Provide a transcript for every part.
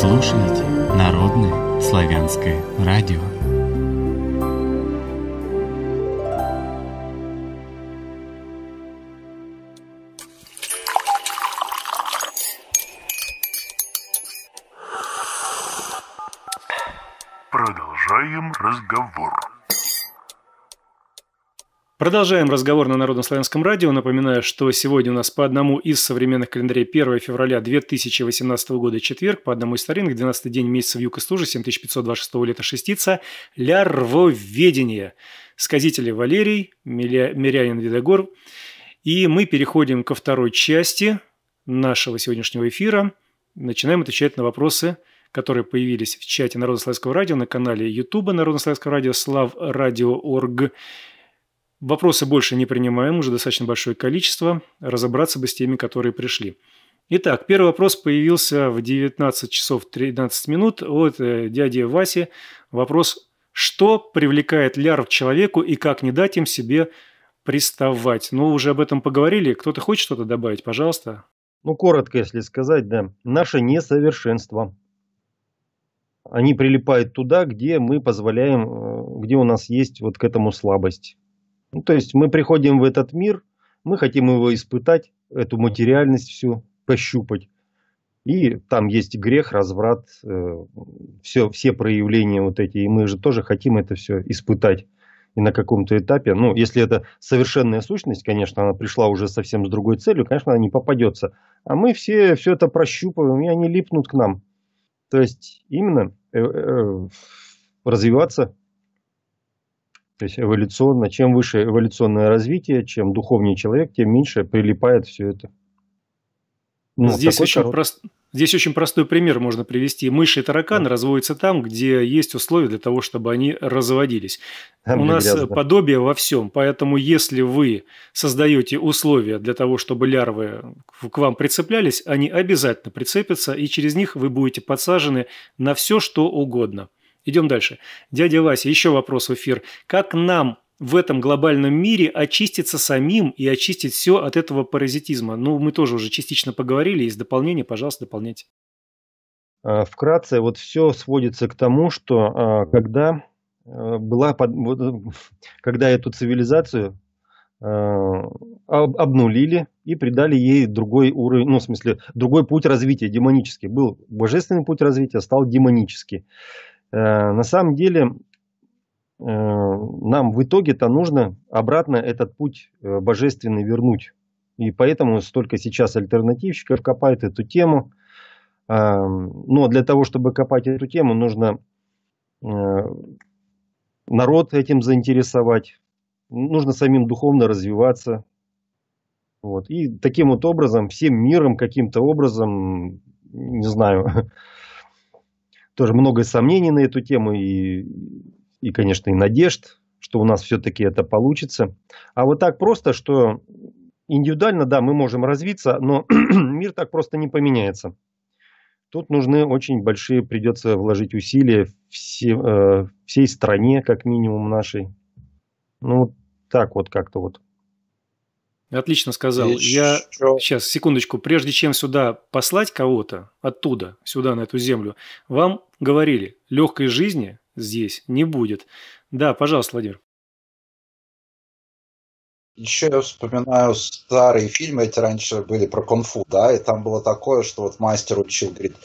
слушаете Народное славянское радио. Продолжаем разговор. Продолжаем разговор на Народнославянском радио. Напоминаю, что сегодня у нас по одному из современных календарей 1 февраля 2018 года четверг, по одному из старинных, 12 день месяца в юг и стужи, 7526 лета шестица, ля рвоведение. Сказители Валерий, Миля... Мирянин Видогор. И мы переходим ко второй части нашего сегодняшнего эфира. Начинаем отвечать на вопросы, которые появились в чате Народнославянского радио на канале YouTube Народнославянского радио, Слав радио орг Вопросы больше не принимаем, уже достаточно большое количество. Разобраться бы с теми, которые пришли. Итак, первый вопрос появился в 19 часов 13 минут от э, дяди Васи. Вопрос, что привлекает ляр человеку и как не дать им себе приставать? Ну, уже об этом поговорили. Кто-то хочет что-то добавить? Пожалуйста. Ну, коротко, если сказать, да. Наше несовершенство. Они прилипают туда, где мы позволяем, э, где у нас есть вот к этому слабость. Ну, то есть мы приходим в этот мир, мы хотим его испытать, эту материальность всю пощупать. И там есть грех, разврат, э, все, все проявления вот эти. И мы же тоже хотим это все испытать. И на каком-то этапе, ну, если это совершенная сущность, конечно, она пришла уже совсем с другой целью, конечно, она не попадется. А мы все, все это прощупываем, и они липнут к нам. То есть именно э, э, развиваться то есть эволюционно, чем выше эволюционное развитие, чем духовнее человек, тем меньше прилипает все это. Ну, Здесь очень корот... прост... Здесь очень простой пример можно привести. Мыши и тараканы да. разводятся там, где есть условия для того, чтобы они разводились. Там У нас грязно. подобие во всем, поэтому если вы создаете условия для того, чтобы лярвы к вам прицеплялись, они обязательно прицепятся, и через них вы будете подсажены на все, что угодно. Идем дальше. Дядя Вася, еще вопрос в эфир. Как нам в этом глобальном мире очиститься самим и очистить все от этого паразитизма? Ну, мы тоже уже частично поговорили. Есть дополнение, пожалуйста, дополняйте. А, вкратце, вот все сводится к тому, что а, когда э, была, под... когда эту цивилизацию а, обнулили и придали ей другой уровень, ну, в смысле, другой путь развития, демонический. Был божественный путь развития, стал демонический. Э, на самом деле э, нам в итоге-то нужно обратно этот путь э, божественный вернуть. И поэтому столько сейчас альтернативщиков копают эту тему. Но для того, чтобы копать эту тему, нужно народ этим заинтересовать. Нужно самим духовно развиваться. Вот. И таким вот образом, всем миром каким-то образом, не знаю, тоже много сомнений на эту тему и, и конечно, и надежд, что у нас все-таки это получится. А вот так просто, что индивидуально, да, мы можем развиться, но мир так просто не поменяется. Тут нужны очень большие, придется вложить усилия все, э, всей стране, как минимум нашей. Ну, так вот как-то вот. Отлично сказал. Еще... Я сейчас, секундочку, прежде чем сюда послать кого-то оттуда, сюда, на эту землю, вам говорили, легкой жизни здесь не будет. Да, пожалуйста, Владимир. Еще я вспоминаю старые фильмы, эти раньше были про кунг-фу, да, и там было такое, что вот мастер учил, говорит,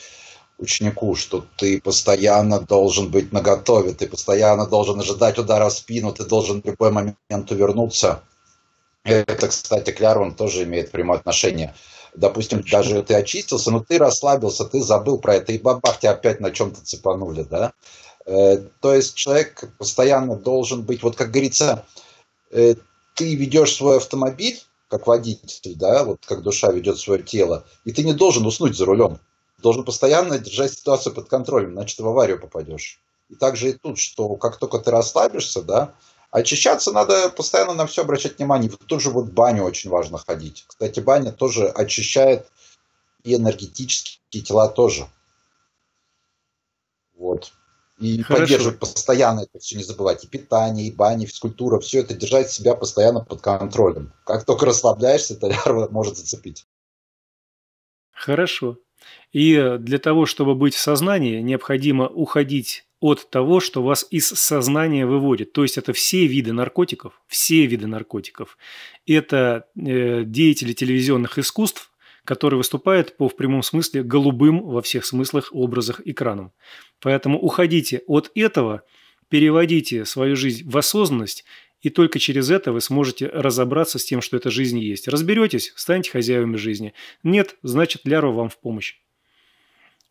ученику, что ты постоянно должен быть наготове, ты постоянно должен ожидать удара в спину, ты должен в любой момент увернуться. Это, кстати, к Лярон тоже имеет прямое отношение. Допустим, даже ты очистился, но ты расслабился, ты забыл про это, и бабах тебя опять на чем-то цепанули, да? Э, то есть человек постоянно должен быть, вот как говорится, э, ты ведешь свой автомобиль, как водитель, да, вот как душа ведет свое тело, и ты не должен уснуть за рулем. Должен постоянно держать ситуацию под контролем, иначе ты в аварию попадешь. И также и тут, что как только ты расслабишься, да, Очищаться надо постоянно на все обращать внимание. Вот тут же вот баню очень важно ходить. Кстати, баня тоже очищает и энергетические тела тоже. Вот. И Хорошо. поддерживать постоянно это все, не забывать. И питание, и баня, и физкультура, все это держать себя постоянно под контролем. Как только расслабляешься, толяр может зацепить. Хорошо. И э, для того, чтобы быть в сознании, необходимо уходить от того, что вас из сознания выводит. То есть это все виды наркотиков, все виды наркотиков. Это э, деятели телевизионных искусств, которые выступают по в прямом смысле голубым во всех смыслах образах экраном. Поэтому уходите от этого, переводите свою жизнь в осознанность, и только через это вы сможете разобраться с тем, что эта жизнь есть. Разберетесь, станете хозяевами жизни. Нет, значит, лярва вам в помощь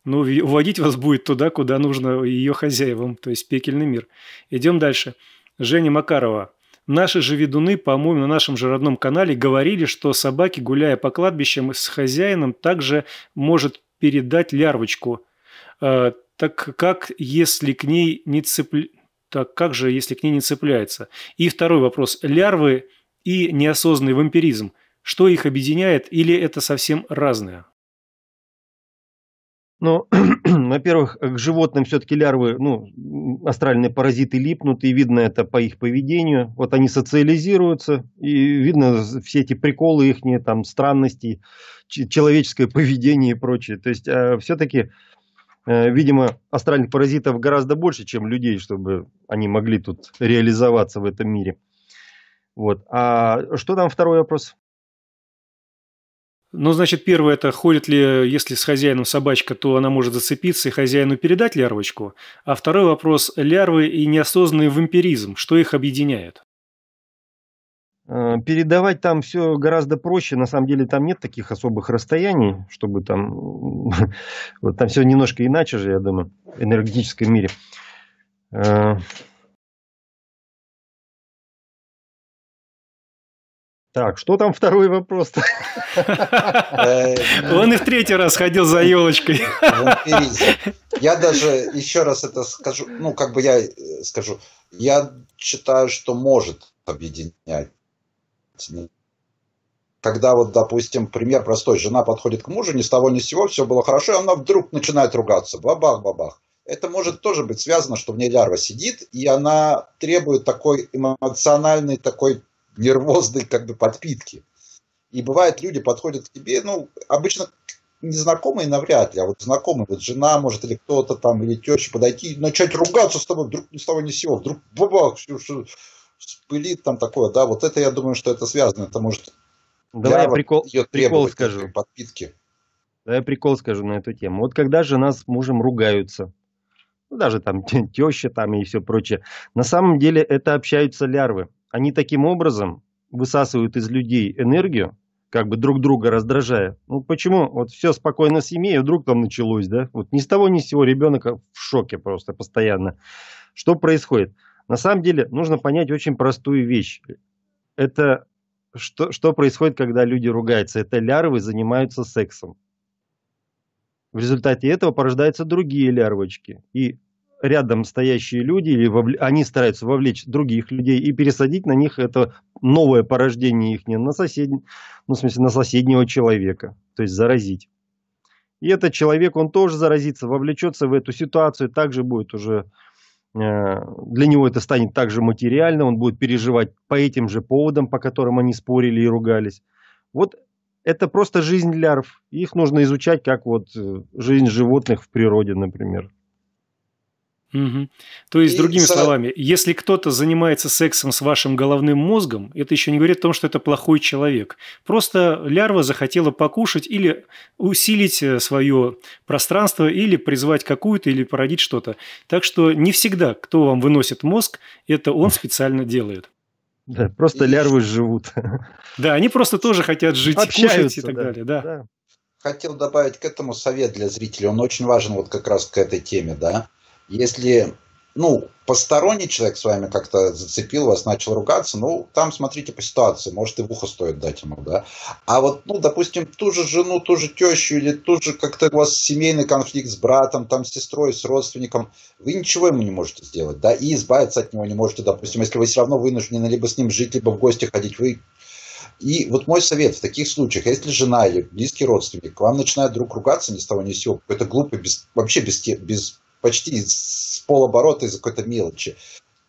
но ну, уводить вас будет туда, куда нужно ее хозяевам, то есть пекельный мир. Идем дальше. Женя Макарова. Наши же ведуны, по-моему, на нашем же родном канале говорили, что собаки, гуляя по кладбищам с хозяином, также может передать лярвочку. Э, так как, если к ней не цепля... Так как же, если к ней не цепляется? И второй вопрос. Лярвы и неосознанный вампиризм. Что их объединяет или это совсем разное? Ну, во-первых, к животным все-таки лярвы, ну, астральные паразиты липнут, и видно это по их поведению. Вот они социализируются, и видно все эти приколы их, там, странности, человеческое поведение и прочее. То есть, а, все-таки, э, видимо, астральных паразитов гораздо больше, чем людей, чтобы они могли тут реализоваться в этом мире. Вот. А что там второй вопрос? Ну, значит, первое – это ходит ли, если с хозяином собачка, то она может зацепиться и хозяину передать лярвочку. А второй вопрос – лярвы и неосознанный вампиризм. Что их объединяет? Э, передавать там все гораздо проще, на самом деле там нет таких особых расстояний, чтобы там, вот там все немножко иначе же, я думаю, в энергетическом мире. Э, Так, что там второй вопрос? Э, Он и в третий раз ходил за елочкой. Ну, я даже еще раз это скажу, ну, как бы я э, скажу, я считаю, что может объединять. Когда вот, допустим, пример простой, жена подходит к мужу, ни с того ни с сего, все было хорошо, и она вдруг начинает ругаться, бабах-бабах. Это может тоже быть связано, что в ней лярва сидит, и она требует такой эмоциональный такой нервозной как бы подпитки. И бывает, люди подходят к тебе, ну, обычно незнакомые навряд ли, а вот знакомые, вот жена может или кто-то там, или теща подойти, начать ругаться с тобой вдруг ни с того ни с сего, вдруг бабах, все, все, вспылит там такое, да, вот это я думаю, что это связано, это может Давай я прикол, прикол скажу. подпитки. Давай я прикол скажу на эту тему. Вот когда жена с мужем ругаются, ну, даже там теща там и все прочее, на самом деле это общаются лярвы. Они таким образом высасывают из людей энергию, как бы друг друга раздражая. Ну почему? Вот все спокойно в семье, вдруг там началось, да? Вот ни с того ни с сего ребенок в шоке просто постоянно. Что происходит? На самом деле нужно понять очень простую вещь. Это что, что происходит, когда люди ругаются? Это лярвы занимаются сексом. В результате этого порождаются другие лярвочки. И рядом стоящие люди, или вовл... они стараются вовлечь других людей и пересадить на них это новое порождение их, на, сосед... ну, в смысле, на соседнего человека, то есть заразить. И этот человек, он тоже заразится, вовлечется в эту ситуацию, также будет уже, э, для него это станет также материально, он будет переживать по этим же поводам, по которым они спорили и ругались. Вот это просто жизнь лярв. Их нужно изучать как вот э, жизнь животных в природе, например. Угу. То есть, и другими со... словами, если кто-то занимается сексом с вашим головным мозгом, это еще не говорит о том, что это плохой человек. Просто лярва захотела покушать или усилить э, свое пространство, или призвать какую-то, или породить что-то. Так что не всегда, кто вам выносит мозг, это он специально делает. Да, просто и... лярвы живут. Да, они просто тоже хотят жить, Общаются, кушать и так да, далее. Да. да. Хотел добавить к этому совет для зрителей. Он очень важен вот как раз к этой теме, да. Если, ну, посторонний человек с вами как-то зацепил вас, начал ругаться, ну, там смотрите по ситуации, может, и в ухо стоит дать ему, да. А вот, ну, допустим, ту же жену, ту же тещу или ту же как-то у вас семейный конфликт с братом, там, с сестрой, с родственником, вы ничего ему не можете сделать, да, и избавиться от него не можете, допустим, если вы все равно вынуждены либо с ним жить, либо в гости ходить, вы и вот мой совет в таких случаях, если жена или близкий родственник к вам начинает друг ругаться ни с того ни с сего, какой-то глупый, без, вообще без, без почти с полоборота из-за какой-то мелочи,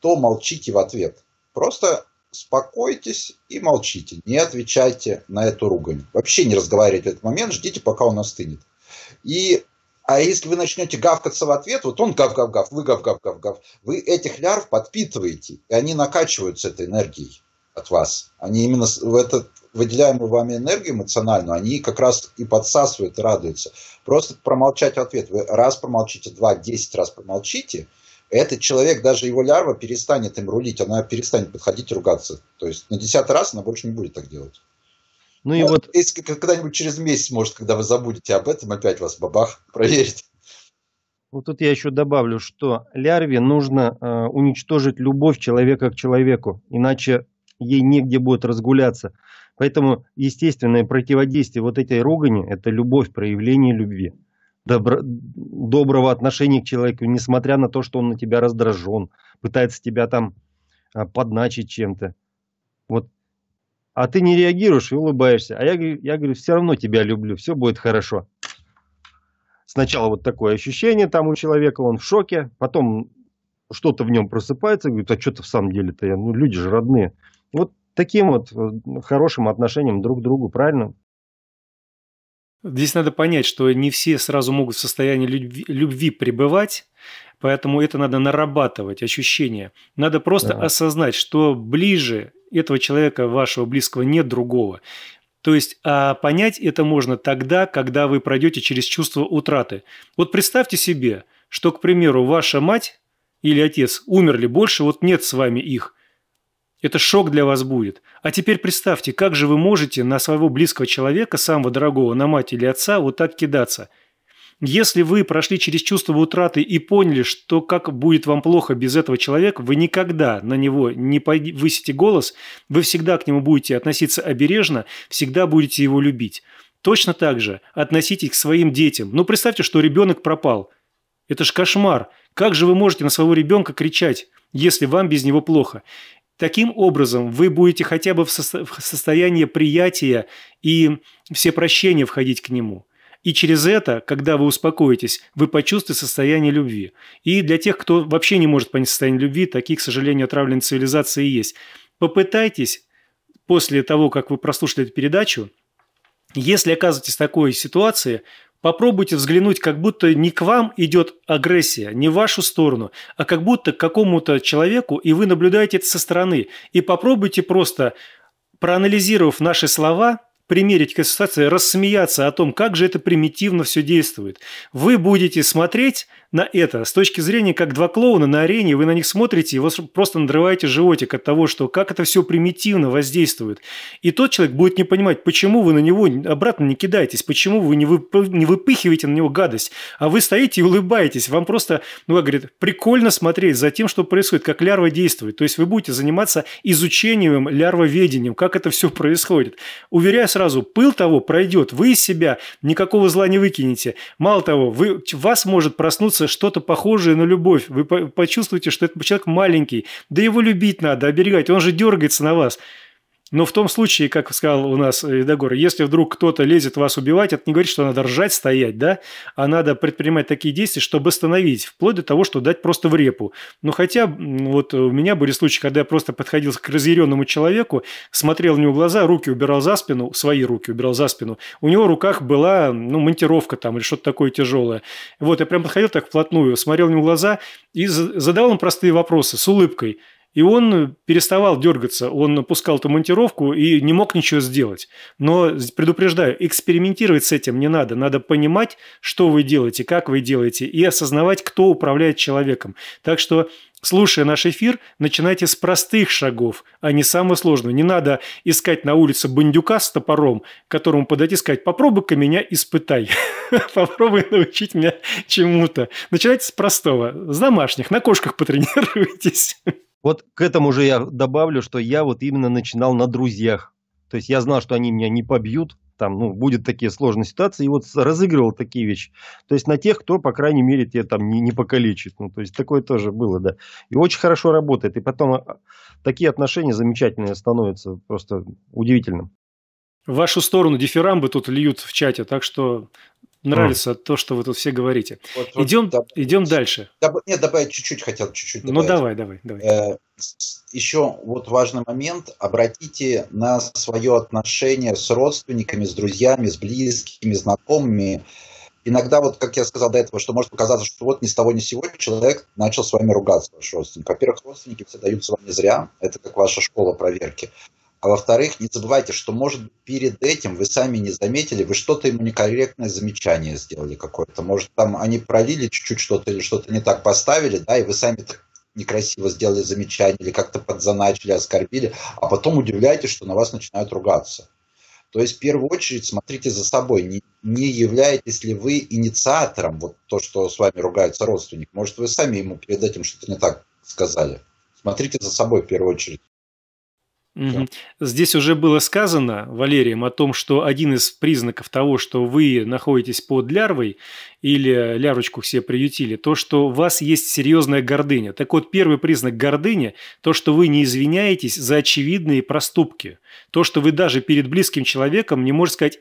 то молчите в ответ. Просто спокойтесь и молчите, не отвечайте на эту ругань. Вообще не разговаривайте в этот момент, ждите, пока он остынет. И, а если вы начнете гавкаться в ответ, вот он гав-гав-гав, вы гав-гав-гав-гав, вы этих лярв подпитываете, и они накачиваются этой энергией от вас. Они именно в этот выделяемую вами энергию эмоциональную, они как раз и подсасывают, и радуются. Просто промолчать в ответ. Вы раз промолчите, два, десять раз промолчите, этот человек, даже его лярва, перестанет им рулить, она перестанет подходить и ругаться. То есть на десятый раз она больше не будет так делать. Ну и вот... Если когда-нибудь через месяц, может, когда вы забудете об этом, опять вас бабах проверит. Вот тут я еще добавлю, что лярве нужно э, уничтожить любовь человека к человеку, иначе ей негде будет разгуляться. Поэтому естественное противодействие вот этой ругани – это любовь, проявление любви. Добро, доброго отношения к человеку, несмотря на то, что он на тебя раздражен, пытается тебя там а, подначить чем-то. Вот. А ты не реагируешь и улыбаешься. А я, я говорю, все равно тебя люблю, все будет хорошо. Сначала вот такое ощущение там у человека, он в шоке, потом что-то в нем просыпается, говорит, а что-то в самом деле-то я, ну люди же родные. Вот таким вот э, хорошим отношением друг к другу, правильно? Здесь надо понять, что не все сразу могут в состоянии любви, любви пребывать, поэтому это надо нарабатывать, ощущение. Надо просто да. осознать, что ближе этого человека, вашего близкого, нет другого. То есть а понять это можно тогда, когда вы пройдете через чувство утраты. Вот представьте себе, что, к примеру, ваша мать или отец умерли, больше вот нет с вами их – это шок для вас будет. А теперь представьте, как же вы можете на своего близкого человека, самого дорогого, на мать или отца, вот так кидаться. Если вы прошли через чувство утраты и поняли, что как будет вам плохо без этого человека, вы никогда на него не повысите голос, вы всегда к нему будете относиться обережно, всегда будете его любить. Точно так же относитесь к своим детям. Ну, представьте, что ребенок пропал. Это ж кошмар. Как же вы можете на своего ребенка кричать, если вам без него плохо? Таким образом, вы будете хотя бы в, со- в состоянии приятия и все прощения входить к нему. И через это, когда вы успокоитесь, вы почувствуете состояние любви. И для тех, кто вообще не может понять состояние любви, таких, к сожалению, отравленной цивилизации есть. Попытайтесь после того, как вы прослушали эту передачу, если оказываетесь в такой ситуации, Попробуйте взглянуть, как будто не к вам идет агрессия, не в вашу сторону, а как будто к какому-то человеку, и вы наблюдаете это со стороны. И попробуйте просто, проанализировав наши слова, примерить к ассоциации, рассмеяться о том, как же это примитивно все действует. Вы будете смотреть на это с точки зрения, как два клоуна на арене, вы на них смотрите и вас просто надрываете животик от того, что как это все примитивно воздействует. И тот человек будет не понимать, почему вы на него обратно не кидаетесь, почему вы не, вып выпыхиваете на него гадость, а вы стоите и улыбаетесь. Вам просто, ну, как говорит, прикольно смотреть за тем, что происходит, как лярва действует. То есть вы будете заниматься изучением лярвоведением, как это все происходит. Уверяю сразу пыл того пройдет, вы из себя никакого зла не выкинете. Мало того, вы, в вас может проснуться что-то похожее на любовь. Вы почувствуете, что этот человек маленький. Да его любить надо, оберегать. Он же дергается на вас. Но в том случае, как сказал у нас Эдогор, если вдруг кто-то лезет вас убивать, это не говорит, что надо ржать, стоять, да, а надо предпринимать такие действия, чтобы остановить, вплоть до того, что дать просто в репу. Но ну, хотя вот у меня были случаи, когда я просто подходил к разъяренному человеку, смотрел в него глаза, руки убирал за спину, свои руки убирал за спину. У него в руках была, ну, монтировка там или что-то такое тяжелое. Вот, я прям подходил так вплотную, смотрел в него глаза и задавал им простые вопросы с улыбкой – и он переставал дергаться, он пускал эту монтировку и не мог ничего сделать. Но предупреждаю, экспериментировать с этим не надо. Надо понимать, что вы делаете, как вы делаете, и осознавать, кто управляет человеком. Так что слушая наш эфир, начинайте с простых шагов, а не самого сложного. Не надо искать на улице бандюка с топором, которому подойти и сказать, попробуй-ка меня испытай. Попробуй научить меня чему-то. Начинайте с простого, с домашних, на кошках потренируйтесь. Вот к этому же я добавлю, что я вот именно начинал на друзьях. То есть я знал, что они меня не побьют, там, ну, будет такие сложные ситуации, и вот разыгрывал такие вещи. То есть на тех, кто, по крайней мере, тебе там не, не покалечит. Ну, то есть такое тоже было, да. И очень хорошо работает. И потом а, такие отношения замечательные становятся просто удивительным. В вашу сторону дифирамбы тут льют в чате, так что нравится mm. то, что вы тут все говорите. Вот, идем, доб... идем дальше. Доб... Нет, добавить чуть-чуть хотел, чуть-чуть ну, добавить. Ну давай, давай, давай. Э, еще вот важный момент. Обратите на свое отношение с родственниками, с друзьями, с близкими, знакомыми. Иногда, вот как я сказал до этого, что может показаться, что вот ни с того ни с сего человек начал с вами ругаться, ваш родственник. Во-первых, родственники все даются вам не зря. Это как ваша школа проверки. А во-вторых, не забывайте, что, может, перед этим вы сами не заметили, вы что-то ему некорректное замечание сделали какое-то. Может, там они пролили чуть-чуть что-то или что-то не так поставили, да, и вы сами так некрасиво сделали замечание или как-то подзаначили, оскорбили, а потом удивляетесь, что на вас начинают ругаться. То есть, в первую очередь, смотрите за собой, не, не являетесь ли вы инициатором вот то, что с вами ругается родственник. Может, вы сами ему перед этим что-то не так сказали. Смотрите за собой в первую очередь. Угу. Здесь уже было сказано Валерием о том, что один из признаков того, что вы находитесь под лярвой или лярочку все приютили, то, что у вас есть серьезная гордыня. Так вот, первый признак гордыни – то, что вы не извиняетесь за очевидные проступки. То, что вы даже перед близким человеком не можете сказать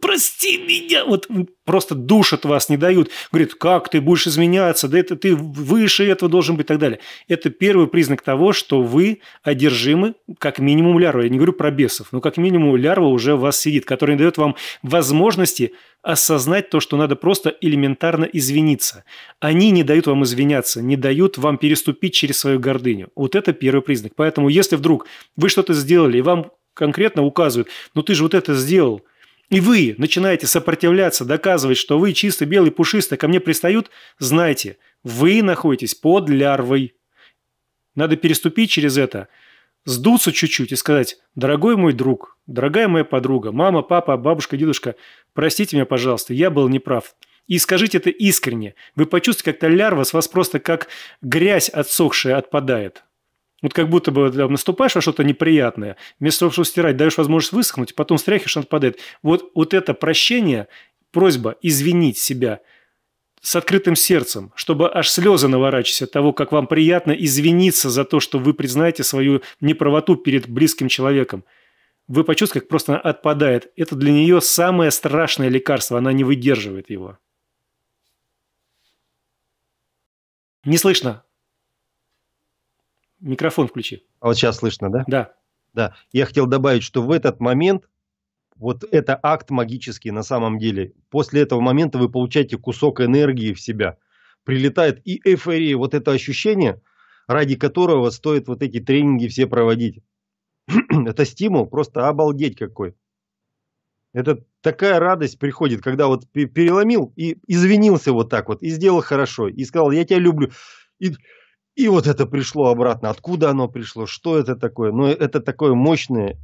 прости меня. Вот просто душат вас, не дают. Говорит, как ты будешь изменяться? Да это ты выше этого должен быть и так далее. Это первый признак того, что вы одержимы как минимум лярвой. Я не говорю про бесов, но как минимум лярва уже в вас сидит, который не дает вам возможности осознать то, что надо просто элементарно извиниться. Они не дают вам извиняться, не дают вам переступить через свою гордыню. Вот это первый признак. Поэтому если вдруг вы что-то сделали, и вам конкретно указывают, но «Ну, ты же вот это сделал. И вы начинаете сопротивляться, доказывать, что вы чистый, белый, пушистый, ко мне пристают, знайте, вы находитесь под лярвой. Надо переступить через это, сдуться чуть-чуть и сказать, дорогой мой друг, дорогая моя подруга, мама, папа, бабушка, дедушка, простите меня, пожалуйста, я был неправ. И скажите это искренне. Вы почувствуете, как то лярва с вас просто как грязь отсохшая отпадает. Вот как будто бы да, наступаешь во что-то неприятное, вместо того, чтобы стирать, даешь возможность высохнуть, потом стряхиваешь, он отпадает. Вот, вот это прощение, просьба извинить себя с открытым сердцем, чтобы аж слезы наворачивались от того, как вам приятно извиниться за то, что вы признаете свою неправоту перед близким человеком. Вы почувствуете, как просто она отпадает. Это для нее самое страшное лекарство, она не выдерживает его. Не слышно. Микрофон включи. А вот сейчас слышно, да? Да. Да. Я хотел добавить, что в этот момент вот это акт магический на самом деле. После этого момента вы получаете кусок энергии в себя. Прилетает и эйфория, вот это ощущение, ради которого стоит вот эти тренинги все проводить. это стимул, просто обалдеть какой. Это такая радость приходит, когда вот переломил и извинился вот так вот, и сделал хорошо, и сказал, я тебя люблю. И и вот это пришло обратно. Откуда оно пришло? Что это такое? ну, это такое мощное,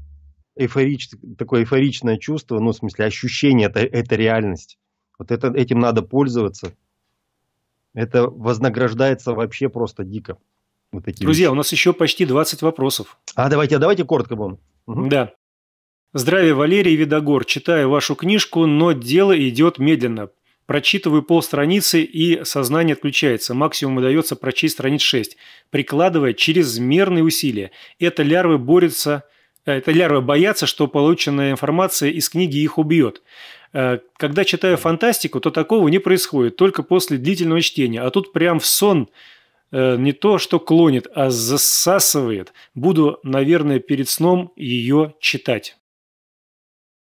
эйфорич, такое эйфоричное чувство, ну, в смысле, ощущение, это, это реальность. Вот это, этим надо пользоваться. Это вознаграждается вообще просто дико. Вот такие Друзья, вещи. у нас еще почти 20 вопросов. А, давайте, давайте коротко будем. Угу. Да. Здравия, Валерий Видогор. Читаю вашу книжку, но дело идет медленно. Прочитываю полстраницы, и сознание отключается. Максимум удается прочесть страниц 6, прикладывая чрезмерные усилия. Это лярвы борются... Э, это лярвы боятся, что полученная информация из книги их убьет. Э, когда читаю фантастику, то такого не происходит, только после длительного чтения. А тут прям в сон э, не то, что клонит, а засасывает. Буду, наверное, перед сном ее читать.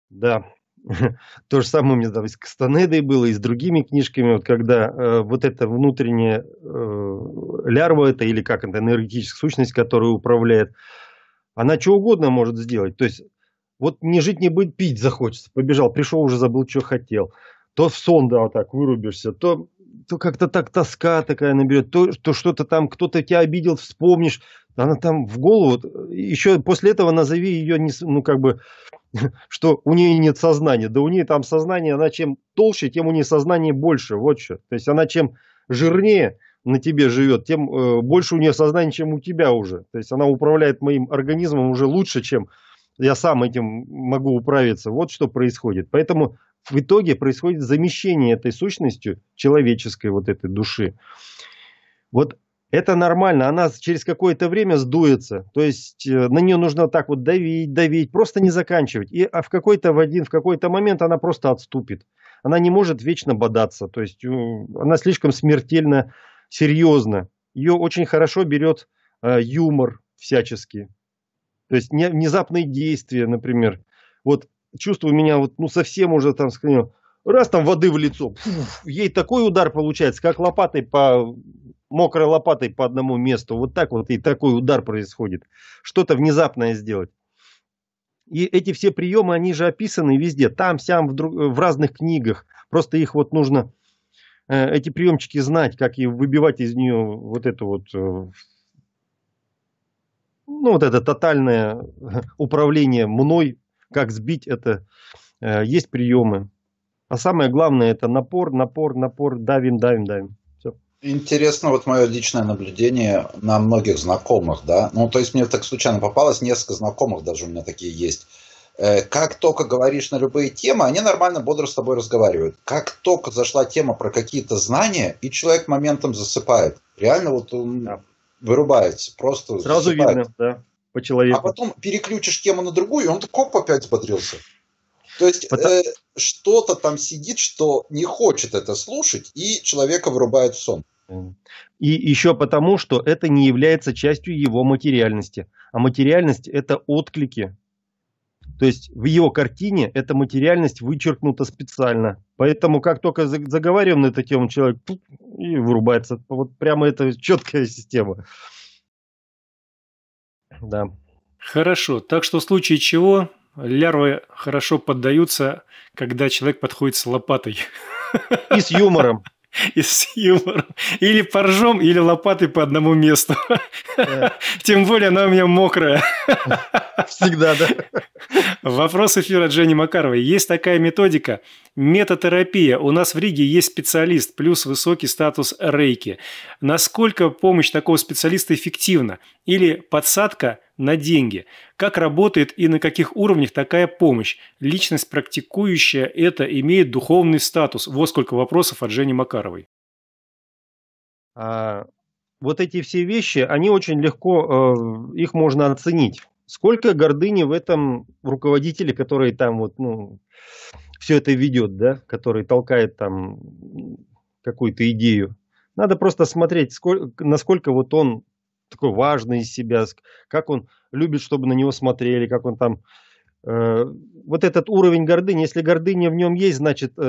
Да, То же самое у меня там, с Кастанедой было, и с другими книжками, вот когда э, вот эта внутренняя э, лярва, это или как это, энергетическая сущность, которая управляет, она что угодно может сделать. То есть вот не жить, не быть, пить захочется. Побежал, пришел, уже забыл, что хотел. То в сон, да, вот так вырубишься, то, то как-то так тоска такая наберет, то, то что-то там кто-то тебя обидел, вспомнишь, она там в голову, еще после этого назови ее, не, ну как бы, что у нее нет сознания. Да у нее там сознание, она чем толще, тем у нее сознание больше, вот что. То есть она чем жирнее на тебе живет, тем э, больше у нее сознание, чем у тебя уже. То есть она управляет моим организмом уже лучше, чем я сам этим могу управиться. Вот что происходит. Поэтому в итоге происходит замещение этой сущностью человеческой вот этой души. Вот это нормально, она через какое-то время сдуется. То есть э, на нее нужно так вот давить, давить, просто не заканчивать. И, а в какой-то в один, в какой-то момент она просто отступит. Она не может вечно бодаться. То есть она слишком смертельно серьезна. Ее очень хорошо берет э, юмор всячески. То есть не, внезапные действия, например. Вот чувство у меня вот ну совсем уже там скажем, Раз там воды в лицо, фу, ей такой удар получается, как лопатой по мокрой лопатой по одному месту, вот так вот и такой удар происходит, что-то внезапное сделать. И эти все приемы, они же описаны везде, там, сям, в, друг, в разных книгах. Просто их вот нужно, э, эти приемчики знать, как и выбивать из нее вот это вот, э, ну, вот это тотальное э, управление мной, как сбить это. Э, есть приемы. А самое главное это напор, напор, напор, давим, давим, давим. Интересно, вот мое личное наблюдение на многих знакомых, да, ну, то есть мне так случайно попалось, несколько знакомых даже у меня такие есть. Э, как только говоришь на любые темы, они нормально, бодро с тобой разговаривают. Как только зашла тема про какие-то знания, и человек моментом засыпает. Реально вот он да. вырубается, просто Сразу засыпает. видно, да, по человеку. А потом переключишь тему на другую, и он так оп, опять взбодрился. То есть Потому... э, что-то там сидит, что не хочет это слушать, и человека вырубает в сон. И еще потому, что это не является частью его материальности. А материальность – это отклики. То есть в его картине эта материальность вычеркнута специально. Поэтому как только заговариваем на эту тему, человек и вырубается. Вот прямо это четкая система. Да. Хорошо. Так что в случае чего лярвы хорошо поддаются, когда человек подходит с лопатой. И с юмором и с юмором. Или поржом, или лопатой по одному месту. Тем более она у меня мокрая. Всегда, да. Вопрос эфира Дженни Макаровой. Есть такая методика метатерапия. У нас в Риге есть специалист, плюс высокий статус рейки. Насколько помощь такого специалиста эффективна? Или подсадка на деньги? Как работает и на каких уровнях такая помощь? Личность, практикующая это, имеет духовный статус. Вот сколько вопросов от Жени Макаровой. А, вот эти все вещи, они очень легко, э, их можно оценить. Сколько гордыни в этом руководителе, который там вот, ну, все это ведет, да, который толкает там какую-то идею. Надо просто смотреть, сколько, насколько вот он такой важный из себя, как он любит, чтобы на него смотрели, как он там... Э, вот этот уровень гордыни, если гордыня в нем есть, значит, э,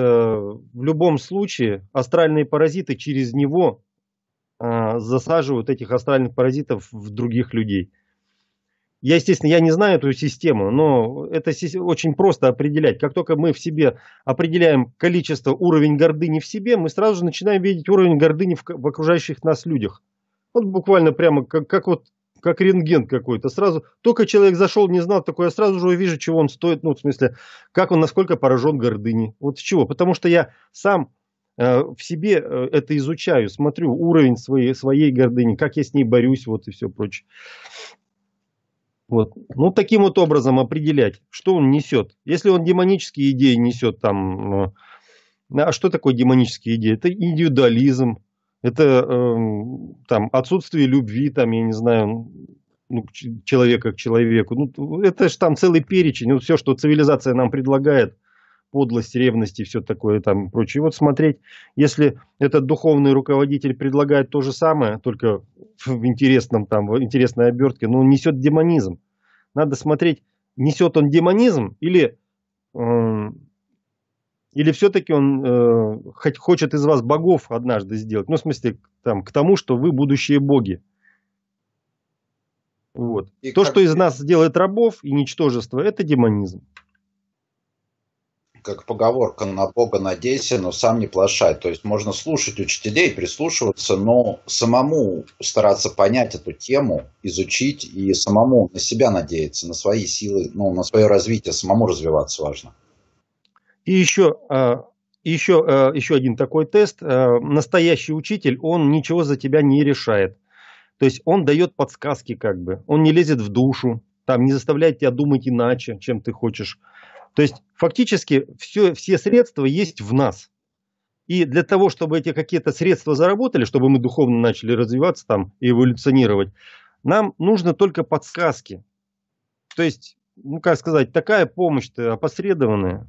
в любом случае астральные паразиты через него э, засаживают этих астральных паразитов в других людей. Я, естественно, я не знаю эту систему, но это очень просто определять. Как только мы в себе определяем количество, уровень гордыни в себе, мы сразу же начинаем видеть уровень гордыни в, в окружающих нас людях. Вот буквально прямо как, как вот как рентген какой-то. Сразу, только человек зашел, не знал такое, я сразу же увижу, чего он стоит, ну, в смысле, как он, насколько поражен гордыней. Вот с чего? Потому что я сам э, в себе э, это изучаю, смотрю уровень своей, своей гордыни, как я с ней борюсь, вот и все прочее. Вот. Ну, таким вот образом определять, что он несет. Если он демонические идеи несет там... Ну, а что такое демонические идеи? Это индивидуализм, это э, там отсутствие любви, там, я не знаю, ну, человека к человеку. Ну, это же там целый перечень, ну, все, что цивилизация нам предлагает, подлость, ревность и все такое там прочее. вот смотреть, если этот духовный руководитель предлагает то же самое, только в интересном там, в интересной обертке, но он несет демонизм. Надо смотреть, несет он демонизм или, э, или все-таки он э, хоть, хочет из вас богов однажды сделать. Ну, в смысле, там, к тому, что вы будущие боги. Вот. И То, как... что из нас делает рабов и ничтожество, это демонизм как поговорка «на Бога надейся, но сам не плашай». То есть можно слушать учителей, прислушиваться, но самому стараться понять эту тему, изучить и самому на себя надеяться, на свои силы, ну, на свое развитие, самому развиваться важно. И еще, а, еще, а, еще один такой тест. А, настоящий учитель, он ничего за тебя не решает. То есть он дает подсказки как бы, он не лезет в душу, там не заставляет тебя думать иначе, чем ты хочешь то есть фактически все, все средства есть в нас. И для того, чтобы эти какие-то средства заработали, чтобы мы духовно начали развиваться там и эволюционировать, нам нужно только подсказки. То есть, ну как сказать, такая помощь-то опосредованная.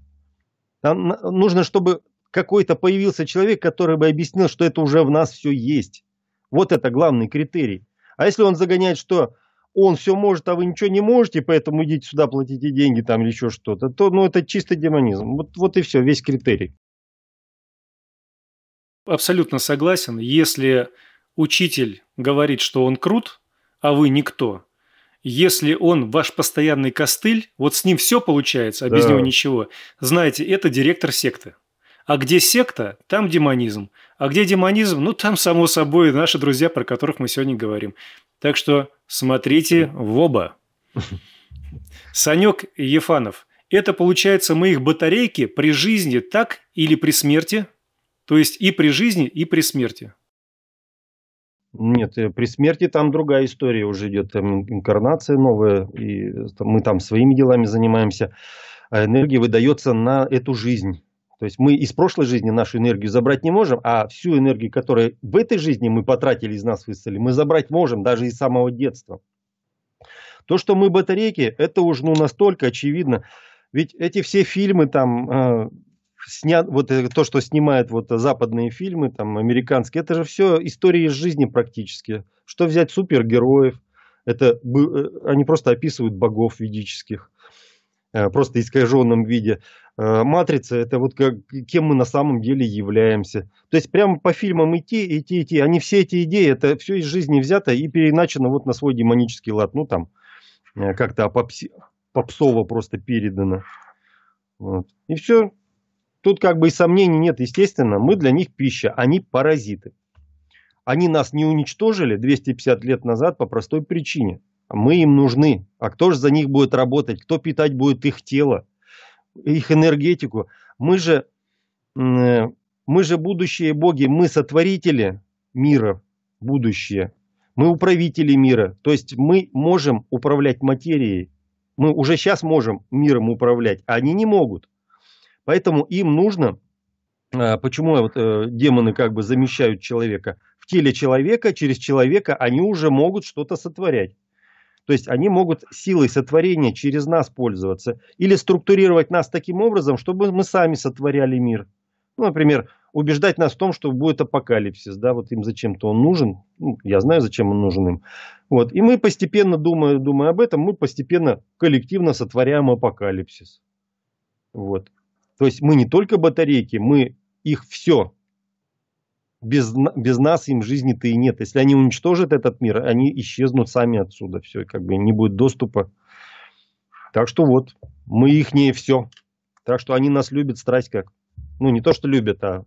Там нужно, чтобы какой-то появился человек, который бы объяснил, что это уже в нас все есть. Вот это главный критерий. А если он загоняет, что он все может, а вы ничего не можете, поэтому идите сюда, платите деньги там или еще что-то, то ну, это чистый демонизм. Вот, вот и все, весь критерий. Абсолютно согласен. Если учитель говорит, что он крут, а вы никто, если он ваш постоянный костыль, вот с ним все получается, а да. без него ничего, знаете, это директор секты. А где секта, там демонизм. А где демонизм, ну там, само собой, наши друзья, про которых мы сегодня говорим. Так что смотрите в оба. Санек Ефанов. Это, получается, мы их батарейки при жизни так или при смерти? То есть и при жизни, и при смерти. Нет, э, при смерти там другая история уже идет, там инкарнация новая, и э, мы там своими делами занимаемся, а энергия выдается на эту жизнь. То есть мы из прошлой жизни нашу энергию забрать не можем, а всю энергию, которую в этой жизни мы потратили, из нас высосали, мы забрать можем даже из самого детства. То, что мы батарейки, это уже ну, настолько очевидно. Ведь эти все фильмы там, э, снят, вот э, то, что снимают вот западные фильмы, там, американские, это же все истории из жизни практически. Что взять супергероев, это э, они просто описывают богов ведических. Э, просто искаженном виде. Э, Матрица – это вот как, кем мы на самом деле являемся. То есть прямо по фильмам идти, идти, идти. Они все эти идеи, это все из жизни взято и переначено вот на свой демонический лад. Ну там э, как-то попси, попсово просто передано. Вот. И все. Тут как бы и сомнений нет, естественно. Мы для них пища, они паразиты. Они нас не уничтожили 250 лет назад по простой причине – мы им нужны. А кто же за них будет работать? Кто питать будет их тело, их энергетику? Мы же, э, мы же будущие боги, мы сотворители мира, будущее. Мы управители мира. То есть мы можем управлять материей. Мы уже сейчас можем миром управлять, а они не могут. Поэтому им нужно, а, почему вот э, демоны как бы замещают человека, в теле человека, через человека они уже могут что-то сотворять. То есть они могут силой сотворения через нас пользоваться или структурировать нас таким образом, чтобы мы сами сотворяли мир. Ну, например, убеждать нас в том, что будет апокалипсис, да, вот им зачем-то он нужен, ну, я знаю, зачем он нужен им. Вот. И мы постепенно, думая, думая об этом, мы постепенно коллективно сотворяем апокалипсис. Вот. То есть мы не только батарейки, мы их все без, без нас им жизни-то и нет. Если они уничтожат этот мир, они исчезнут сами отсюда. Все, как бы не будет доступа. Так что вот, мы их не все. Так что они нас любят, страсть как. Ну, не то, что любят, а...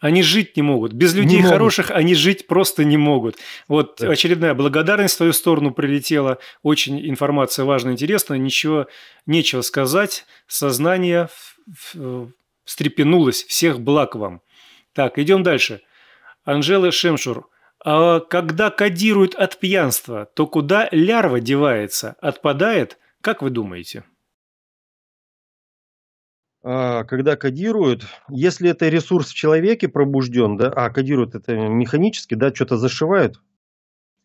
Они жить не могут. Без людей не хороших могут. они жить просто не могут. Вот да. очередная благодарность в твою сторону прилетела. Очень информация важная, интересная. Ничего, нечего сказать. Сознание э, встрепенулось. Всех благ вам. Так, идем дальше. Анжела Шемшур. А когда кодируют от пьянства, то куда лярва девается? Отпадает? Как вы думаете? А, когда кодируют, если это ресурс в человеке пробужден, да, а кодируют это механически, да, что-то зашивают,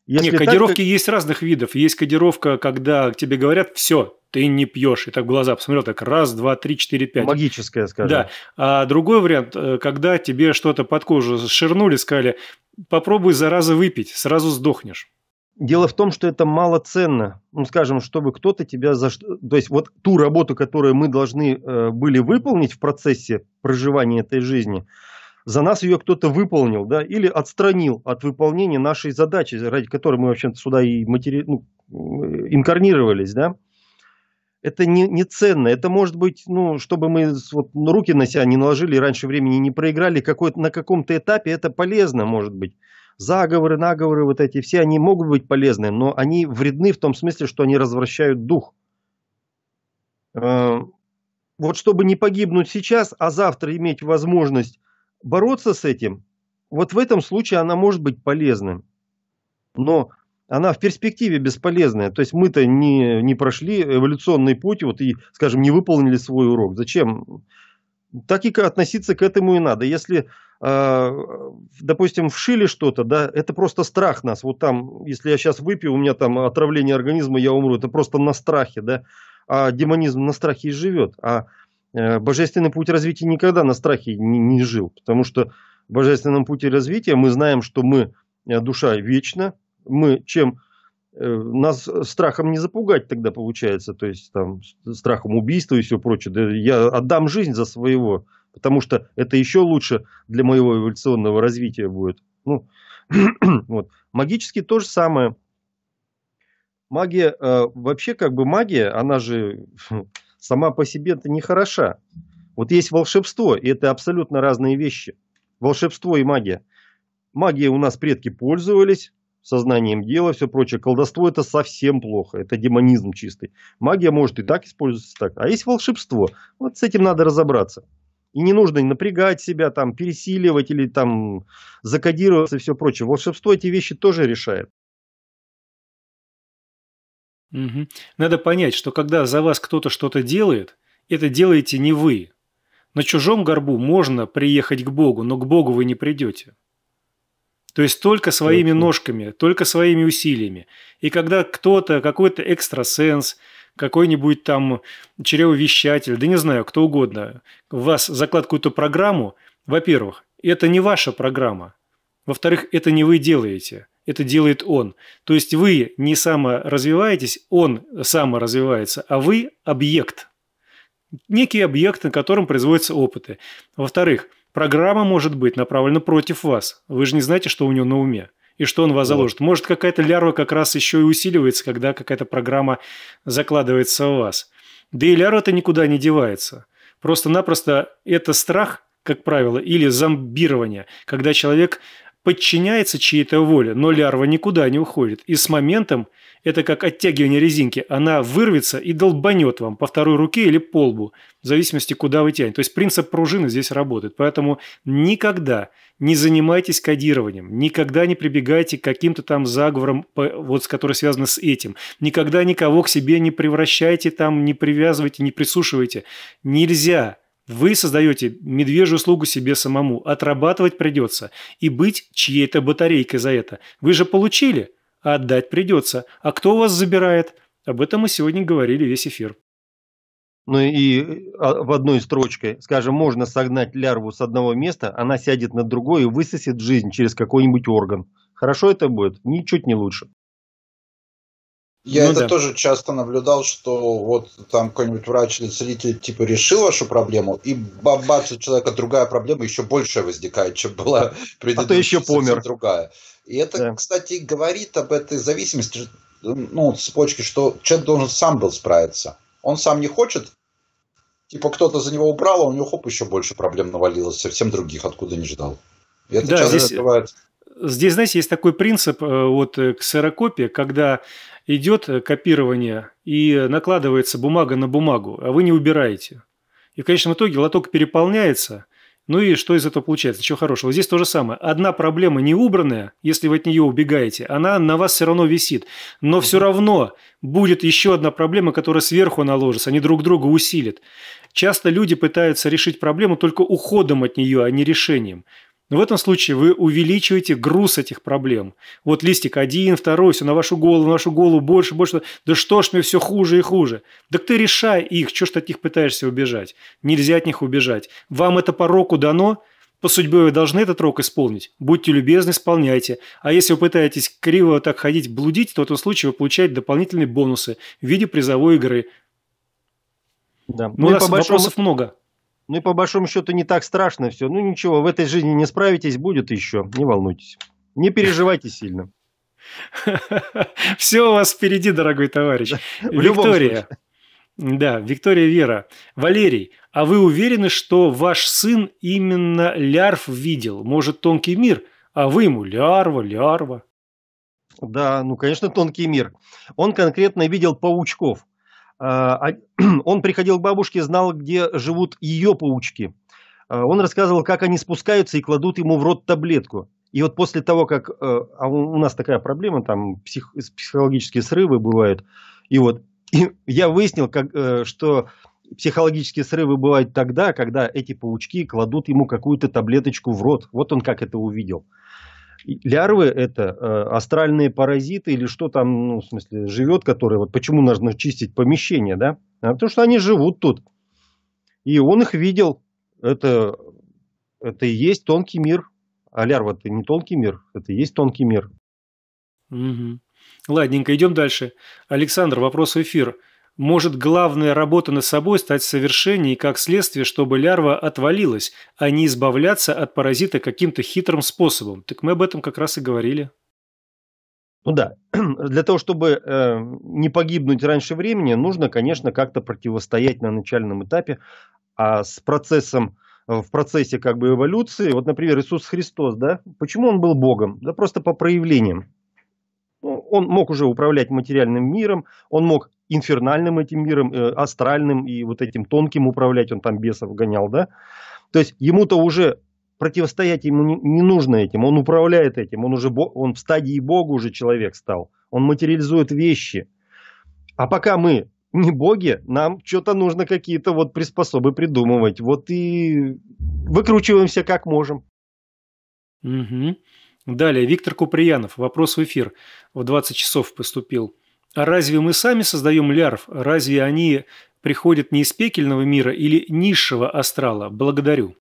если не, кодировки так, есть разных видов. Есть кодировка, когда тебе говорят все, ты не пьешь. И так глаза посмотрел, так раз, два, три, четыре, пять. Магическая, скажем. Да. А другой вариант, э, когда тебе что-то под кожу ширнули, сказали, попробуй, зараза, выпить, сразу сдохнешь. Дело в том, что это малоценно. Ну, скажем, чтобы кто-то тебя за То есть вот ту работу, которую мы должны э, были выполнить в процессе проживания этой жизни – за нас ее кто-то выполнил, да, или отстранил от выполнения нашей задачи, ради которой мы, в общем-то, сюда и матери... ну, э, инкарнировались, да. Это не, не ценно. Это может быть, ну, чтобы мы вот, руки на себя не наложили и раньше времени не проиграли, какой на каком-то этапе это полезно, может быть. Заговоры, наговоры, вот эти все, они могут быть полезны, но они вредны в том смысле, что они развращают дух э, вот чтобы не погибнуть сейчас, а завтра иметь возможность бороться с этим, вот в этом случае она может быть полезным. Но она в перспективе бесполезная. То есть мы-то не, не прошли эволюционный путь вот, и, скажем, не выполнили свой урок. Зачем? Так и относиться к этому и надо. Если, а, допустим, вшили что-то, да, это просто страх нас. Вот там, если я сейчас выпью, у меня там отравление организма, я умру. Это просто на страхе, да. А демонизм на страхе и живет. А Э, божественный путь развития никогда на страхе не, жил, потому что в божественном пути развития мы знаем, что мы э, душа вечна, мы чем э, нас страхом не запугать тогда получается, то есть там страхом убийства и все прочее. Да я отдам жизнь за своего, потому что это еще лучше для моего эволюционного развития будет. Ну, вот. Магически то же самое. Магия, э, вообще как бы магия, она же сама по себе это не хороша. Вот есть волшебство, и это абсолютно разные вещи. Волшебство и магия. Магия у нас предки пользовались, сознанием дела, все прочее. Колдовство это совсем плохо, это демонизм чистый. Магия может и так использоваться, так. А есть волшебство. Вот с этим надо разобраться. И не нужно напрягать себя, там, пересиливать или там закодироваться и все прочее. Волшебство эти вещи тоже решает. Угу. Надо понять, что когда за вас кто-то что-то делает, это делаете не вы. На чужом горбу можно приехать к Богу, но к Богу вы не придете. То есть только своими ножками, только своими усилиями. И когда кто-то, какой-то экстрасенс, какой-нибудь там чревовещатель, да не знаю, кто угодно, в вас заклад какую-то программу, во-первых, это не ваша программа. Во-вторых, это не вы делаете – это делает он. То есть вы не саморазвиваетесь, он саморазвивается, а вы – объект. Некий объект, на котором производятся опыты. Во-вторых, программа может быть направлена против вас. Вы же не знаете, что у него на уме и что он вас заложит. Может, какая-то лярва как раз еще и усиливается, когда какая-то программа закладывается в вас. Да и лярва-то никуда не девается. Просто-напросто это страх, как правило, или зомбирование, когда человек подчиняется чьей-то воле, но лярва никуда не уходит. И с моментом, это как оттягивание резинки, она вырвется и долбанет вам по второй руке или по лбу, в зависимости, куда вы тянете. То есть принцип пружины здесь работает. Поэтому никогда не занимайтесь кодированием, никогда не прибегайте к каким-то там заговорам, вот, которые связаны с этим. Никогда никого к себе не превращайте там, не привязывайте, не присушивайте. Нельзя. Вы создаете медвежью услугу себе самому. Отрабатывать придется. И быть чьей-то батарейкой за это. Вы же получили, а отдать придется. А кто вас забирает? Об этом мы сегодня говорили весь эфир. Ну и а, в одной строчке, скажем, можно согнать лярву с одного места, она сядет на другое и высосет жизнь через какой-нибудь орган. Хорошо это будет? Ничуть не лучше. Я ну, это да. тоже часто наблюдал, что вот там какой-нибудь врач или целитель типа решил вашу проблему, и бабац, у человека другая проблема еще больше возникает, чем была а предыдущая. А то еще помер. Другая. И это, да. кстати, говорит об этой зависимости, ну, цепочки, что человек должен сам был справиться. Он сам не хочет, типа кто-то за него убрал, а у него хоп, еще больше проблем навалилось, совсем других, откуда не ждал. И это да, часто здесь... бывает Здесь, знаете, есть такой принцип э, вот э, ксерокопия, когда идет э, копирование и накладывается бумага на бумагу, а вы не убираете. И в конечном итоге лоток переполняется, ну и что из этого получается? Чего хорошего. Здесь то же самое. Одна проблема не убранная, если вы от нее убегаете, она на вас все равно висит. Но mm все равно будет еще одна проблема, которая сверху наложится. Они друг друга усилят. Часто люди пытаются решить проблему только уходом от нее, а не решением. Но в этом случае вы увеличиваете груз этих проблем. Вот листик один, второй, все на вашу голову, на вашу голову, больше, больше. Да что ж мне все хуже и хуже. Так ты решай их, что ж ты от них пытаешься убежать. Нельзя от них убежать. Вам это по року дано, по судьбе вы должны этот рок исполнить. Будьте любезны, исполняйте. А если вы пытаетесь криво так ходить, блудить, то в этом случае вы получаете дополнительные бонусы в виде призовой игры. Да. Ну, у ну нас большому... вопросов много. Ну и по большому счету не так страшно все. Ну ничего, в этой жизни не справитесь, будет еще. Не волнуйтесь. Не переживайте сильно. Все у вас впереди, дорогой товарищ. Виктория. Да, Виктория Вера. Валерий, а вы уверены, что ваш сын именно лярв видел? Может, тонкий мир, а вы ему лярва, лярва? Да, ну, конечно, тонкий мир. Он конкретно видел паучков. А, а, он приходил к бабушке, знал, где живут ее паучки. А, он рассказывал, как они спускаются и кладут ему в рот таблетку. И вот после того, как... Э, а у нас такая проблема, там псих, психологические срывы бывают. И вот и я выяснил, как, э, что психологические срывы бывают тогда, когда эти паучки кладут ему какую-то таблеточку в рот. Вот он как это увидел. Лярвы – это э, астральные паразиты или что там, ну, в смысле, живет, которые… Вот почему нужно чистить помещение, да? А потому что они живут тут. И он их видел. Это, это и есть тонкий мир. А лярва – это не тонкий мир, это и есть тонкий мир. Угу. Ладненько, идем дальше. Александр, вопрос в эфир. Может, главная работа над собой стать совершенней, как следствие, чтобы лярва отвалилась, а не избавляться от паразита каким-то хитрым способом. Так мы об этом как раз и говорили. Ну да, для того, чтобы э, не погибнуть раньше времени, нужно, конечно, как-то противостоять на начальном этапе а с процессом э, в процессе как бы эволюции. Вот, например, Иисус Христос, да, почему он был Богом? Да просто по проявлениям. Э, он мог уже управлять материальным миром, он мог инфернальным этим миром, э, астральным и вот этим тонким управлять, он там бесов гонял, да? То есть ему-то уже противостоять ему не, не нужно этим, он управляет этим, он уже он в стадии Бога уже человек стал, он материализует вещи. А пока мы не боги, нам что-то нужно какие-то вот приспособы придумывать. Вот и выкручиваемся как можем. Угу. Далее, Виктор Куприянов. Вопрос в эфир. В 20 часов поступил. А разве мы сами создаем лярв? Разве они приходят не из пекельного мира или низшего астрала? Благодарю.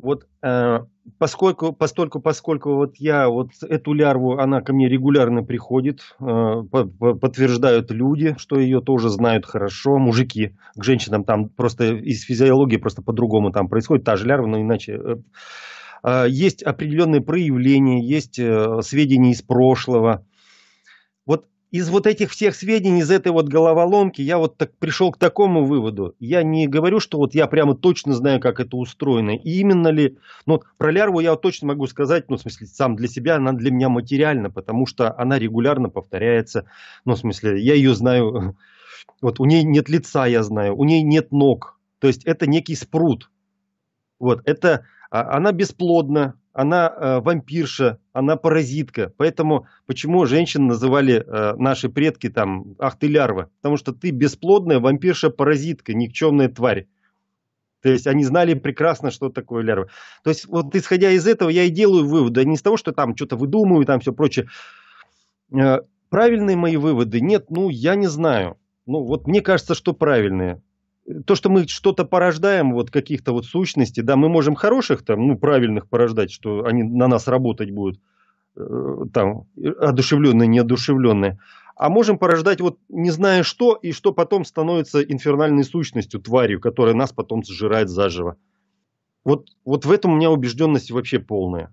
Вот э, поскольку, постольку, поскольку вот я вот эту лярву, она ко мне регулярно приходит, э, подтверждают люди, что ее тоже знают хорошо, мужики к женщинам там просто из физиологии просто по-другому там происходит, та же лярва, но иначе... Э, а, есть определенные проявления, есть э, сведения из прошлого. Вот из вот этих всех сведений, из этой вот головоломки, я вот так пришел к такому выводу. Я не говорю, что вот я прямо точно знаю, как это устроено. И именно ли... Ну, про Лярву я вот точно могу сказать, ну, в смысле, сам для себя, она для меня материальна, потому что она регулярно повторяется. Ну, в смысле, я ее знаю... Вот у ней нет лица, я знаю, у ней нет ног. То есть это некий спрут. Вот, это а, она бесплодна, она э, вампирша, она паразитка. Поэтому почему женщин называли э, наши предки там, ах ты лярва? Потому что ты бесплодная вампирша-паразитка, никчемная тварь. То есть они знали прекрасно, что такое лярва. То есть вот исходя из этого я и делаю выводы, не из того, что там что-то выдумываю, там все прочее. Э, правильные мои выводы? Нет, ну я не знаю. Ну вот мне кажется, что правильные то, что мы что-то порождаем, вот каких-то вот сущностей, да, мы можем хороших там, ну, правильных порождать, что они на нас работать будут, э, там, одушевленные, неодушевленные, а можем порождать вот не зная что, и что потом становится инфернальной сущностью, тварью, которая нас потом сжирает заживо. Вот, вот в этом у меня убежденность вообще полная.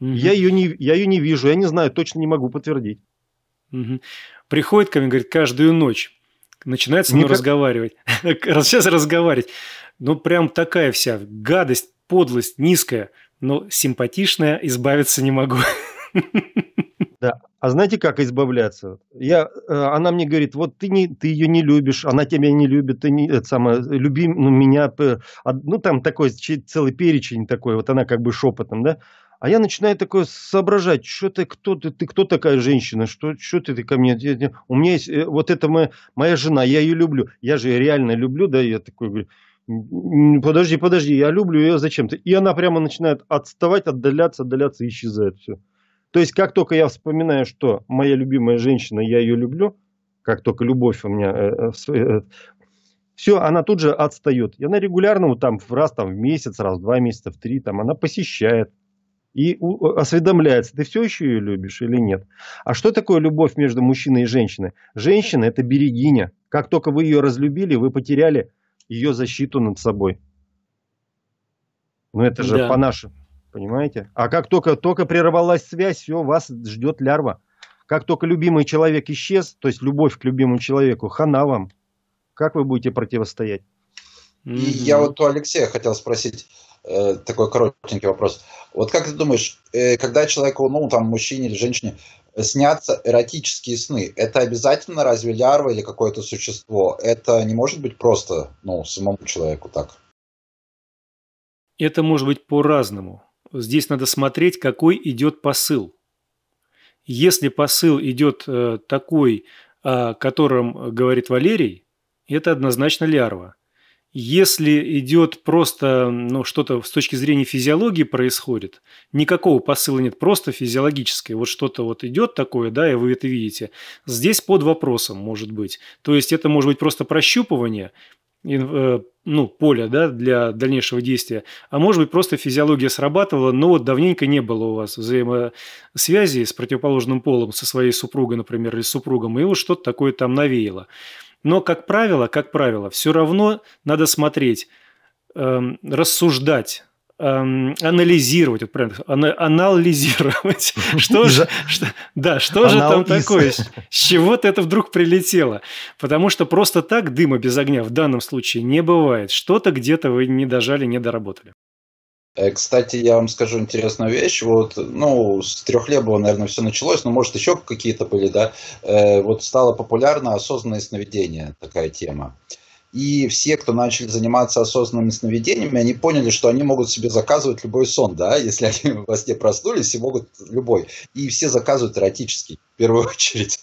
Угу. Я, ее не, я ее не вижу, я не знаю, точно не могу подтвердить. Угу. Приходит ко мне, говорит, каждую ночь начинает со мной Никак... разговаривать. Сейчас разговаривать. Ну, прям такая вся гадость, подлость, низкая, но симпатичная, избавиться не могу. Да. А знаете, как избавляться? Я, э, она мне говорит, вот ты, не, ты ее не любишь, она тебя не любит, ты не, это самое, люби ну, меня. А, ну, там такой целый перечень такой, вот она как бы шепотом, да? А я начинаю такое соображать, что ты, кто ты, ты кто такая женщина, что, что ты, ты ко мне, у меня есть, э, вот это моя, моя жена, я ее люблю, я же ее реально люблю, да, я такой говорю, подожди, подожди, я люблю ее зачем-то. И она прямо начинает отставать, отдаляться, отдаляться, исчезает все. То есть, как только я вспоминаю, что моя любимая женщина, я ее люблю, как только любовь у меня, э, э, э все, она тут же отстает. И она регулярно, вот там, раз там, в месяц, раз в два месяца, в три, там, она посещает, и осведомляется, ты все еще ее любишь или нет. А что такое любовь между мужчиной и женщиной? Женщина – это берегиня. Как только вы ее разлюбили, вы потеряли ее защиту над собой. Ну это же да. по-нашему, понимаете? А как только, только прервалась связь, все, вас ждет лярва. Как только любимый человек исчез, то есть любовь к любимому человеку, хана вам. Как вы будете противостоять? И mm-hmm. я вот у Алексея хотел спросить. Э, такой коротенький вопрос. Вот как ты думаешь, э, когда человеку, ну, там, мужчине или женщине, э, снятся эротические сны, это обязательно разве лярва или какое-то существо? Это не может быть просто, ну, самому человеку так? Это может быть по-разному. Здесь надо смотреть, какой идет посыл. Если посыл идет такой, о а, котором говорит Валерий, это однозначно лярва – если идет просто ну, что-то с точки зрения физиологии происходит, никакого посыла нет, просто физиологическое. Вот что-то вот идет такое, да, и вы это видите. Здесь под вопросом может быть. То есть это может быть просто прощупывание, э, ну, поля да, для дальнейшего действия. А может быть, просто физиология срабатывала, но вот давненько не было у вас взаимосвязи с противоположным полом, со своей супругой, например, или с супругом, и вот что-то такое там навеяло. Но, как правило, как правило, все равно надо смотреть, эм, рассуждать, эм, анализировать, вот правильно, ана анализировать, что же, да, что же там такое, с чего-то это вдруг прилетело, потому что просто так дыма без огня в данном случае не бывает, что-то где-то вы не дожали, не доработали. Э, кстати, я вам скажу интересную вещь. Вот, ну, с трехлебова, наверное, все началось, но, может, еще какие-то были, да. Э, вот стало популярно осознанное сновидение, такая тема. И все, кто начали заниматься осознанными сновидениями, они поняли, что они могут себе заказывать любой сон, да, если они во сне проснулись, все могут любой. И все заказывают эротический, в первую очередь.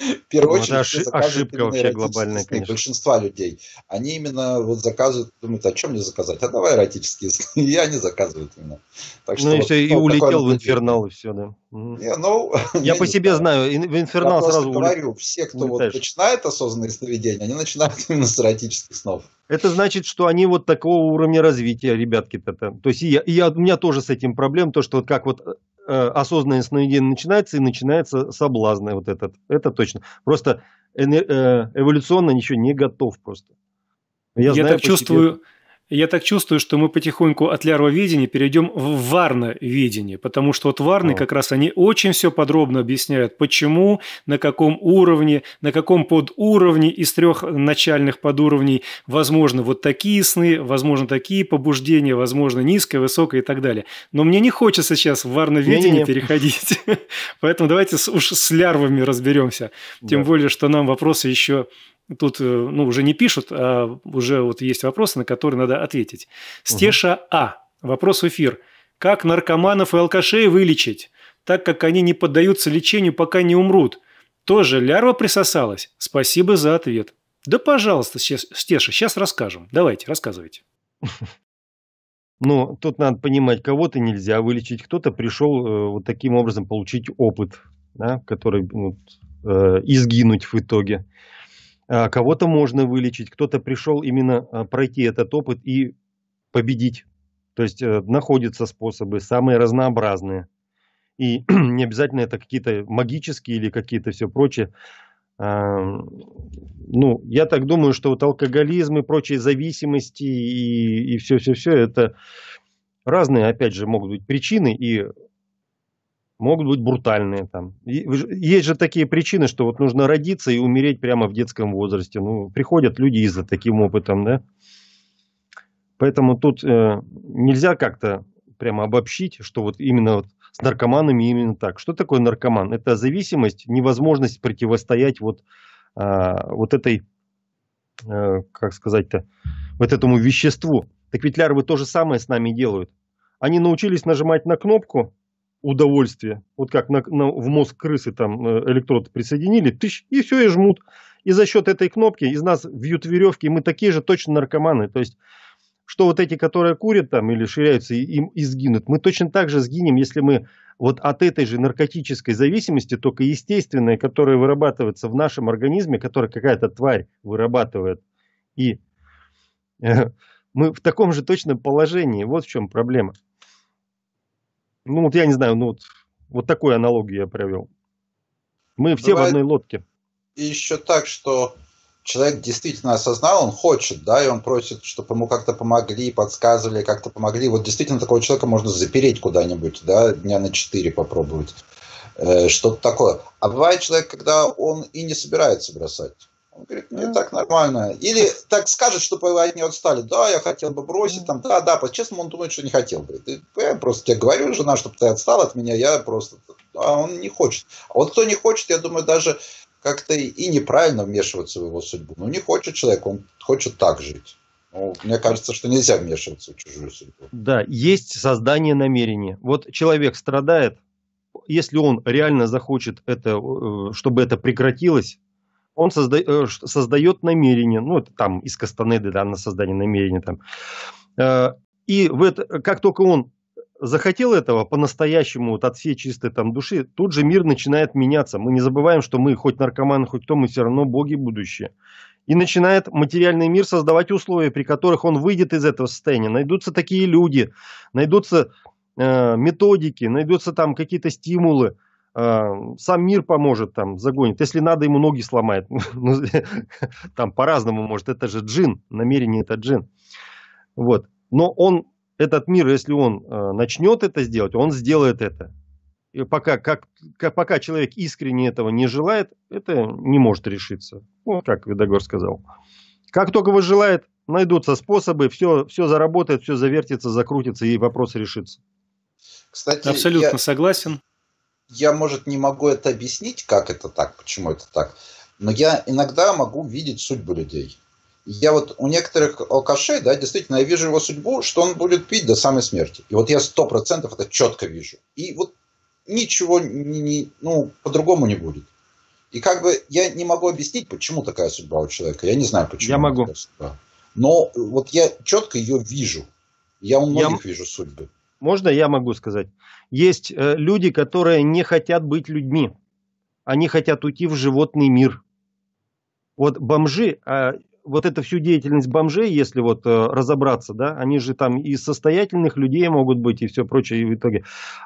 В первую ну, очередь, ошиб- ошибка вообще глобальная, конечно. Большинства людей. Они именно вот заказывают, думают, а чем мне заказать? А давай эротические сны. И они заказывают именно. Так ну, что ну, вот, и, ну, и улетел в инфернал, и все, да. Не, ну, я, я по себе знаю, в инфернал я сразу говорю, все, кто вот начинает осознанные сновидения, они начинают именно с эротических снов. Это значит, что они вот такого уровня развития, ребятки-то. То есть я, я, у меня тоже с этим проблем, то, что вот как вот э, Э, осознанное сновидение начинается, и начинается соблазн вот этот. Это точно. Просто э, эволюционно ничего не готов просто. Я, я знаю, так чувствую, я так чувствую, что мы потихоньку от лярвоведения перейдем в варноведение, потому что вот варны как раз они очень все подробно объясняют, почему, на каком уровне, на каком подуровне из трех начальных подуровней возможно вот такие сны, возможно такие побуждения, возможно низкое, высокое и так далее. Но мне не хочется сейчас в варноведение Не-не-не. переходить, поэтому давайте уж с лярвами разберемся, тем более, что нам вопросы еще Тут э, ну, уже не пишут, а уже вот есть вопросы, на которые надо ответить. Стеша угу. А. Вопрос в эфир. Как наркоманов и алкашей вылечить, так как они не поддаются лечению, пока не умрут? Тоже лярва присосалась? Спасибо за ответ. Да, пожалуйста, Стеша, сейчас расскажем. Давайте, рассказывайте. Ну, тут надо понимать, кого-то нельзя вылечить, кто-то пришел э, вот таким образом получить опыт, да, который ну, э, изгинуть в итоге. А, кого-то можно вылечить, кто-то пришел именно а, пройти этот опыт и победить. То есть э, находятся способы, самые разнообразные. И не обязательно это какие-то магические или какие-то все прочее. А, ну, я так думаю, что вот алкоголизм и прочие зависимости и все-все-все, это разные, опять же, могут быть причины. И могут быть брутальные. Там. Есть же такие причины, что вот нужно родиться и умереть прямо в детском возрасте. Ну, приходят люди и за таким опытом, да. Поэтому тут э, нельзя как-то прямо обобщить, что вот именно вот с наркоманами именно так. Что такое наркоман? Это зависимость, невозможность противостоять вот, э, вот этой, э, как сказать-то, вот этому веществу. Так ведь лярвы то же самое с нами делают. Они научились нажимать на кнопку, удовольствие. Вот как на, на, в мозг крысы там э, электрод присоединили, тыщ, и все, и жмут. И за счет этой кнопки из нас вьют веревки, и мы такие же точно наркоманы. То есть, что вот эти, которые курят там или ширяются, и, им и сгинут. Мы точно так же сгинем, если мы вот от этой же наркотической зависимости, только естественной, которая вырабатывается в нашем организме, которая какая-то тварь вырабатывает. И э, мы в таком же точном положении. Вот в чем проблема. Ну, вот я не знаю, ну вот, вот такую аналогию я провел. Мы все Бывает в одной лодке. И еще так, что человек действительно осознал, он хочет, да, и он просит, чтобы ему как-то помогли, подсказывали, как-то помогли. Вот действительно такого человека можно запереть куда-нибудь, да, дня на четыре попробовать. Э, что-то такое. А бывает человек, когда он и не собирается бросать. Он говорит, мне так нормально. Или так скажет, чтобы они отстали. Да, я хотел бы бросить. Там, да, да, по-честному он думает, что не хотел бы. Ты, я э, просто тебе говорю, жена, чтобы ты отстал от меня, я просто... А он не хочет. А вот кто не хочет, я думаю, даже как-то и неправильно вмешиваться в его судьбу. Ну, не хочет человек, он хочет так жить. Ну, мне кажется, что нельзя вмешиваться в чужую судьбу. Да, есть создание намерения. Вот человек страдает, если он реально захочет это, э, чтобы это прекратилось, он созда... Э, создает намерение, ну, это там из Кастанеды, да, на создание намерения там. Э, и в это, как только он захотел этого по-настоящему, вот от всей чистой там души, тут же мир начинает меняться. Мы не забываем, что мы хоть наркоманы, хоть кто, мы все равно боги будущее. И начинает материальный мир создавать условия, при которых он выйдет из этого состояния. Найдутся такие люди, найдутся э, методики, найдутся там какие-то стимулы, Эм, сам мир поможет, там, загонит. Если надо, ему ноги сломает. Ну, там по-разному может. Это же джин, намерение это джин. Вот. Но он, этот мир, если он э, начнет это сделать, он сделает это. И пока, как, как, пока человек искренне этого не желает, это не может решиться. Вот ну, как Видогор сказал. Как только вы желает, найдутся способы, все, все заработает, все завертится, закрутится и вопрос решится. Кстати, Абсолютно я... согласен я, может, не могу это объяснить, как это так, почему это так, но я иногда могу видеть судьбу людей. Я вот у некоторых алкашей, да, действительно, я вижу его судьбу, что он будет пить до самой смерти. И вот я сто процентов это четко вижу. И вот ничего не, не, ну, по-другому не будет. И как бы я не могу объяснить, почему такая судьба у человека. Я не знаю, почему. Я могу. Но вот я четко ее вижу. Я у многих я... вижу судьбы. Можно я могу сказать? Есть э, люди, которые не хотят быть людьми. Они хотят уйти в животный мир. Вот бомжи, а, вот эта всю деятельность бомжей, если вот э, разобраться, да, они же там и состоятельных людей могут быть и все прочее и в итоге.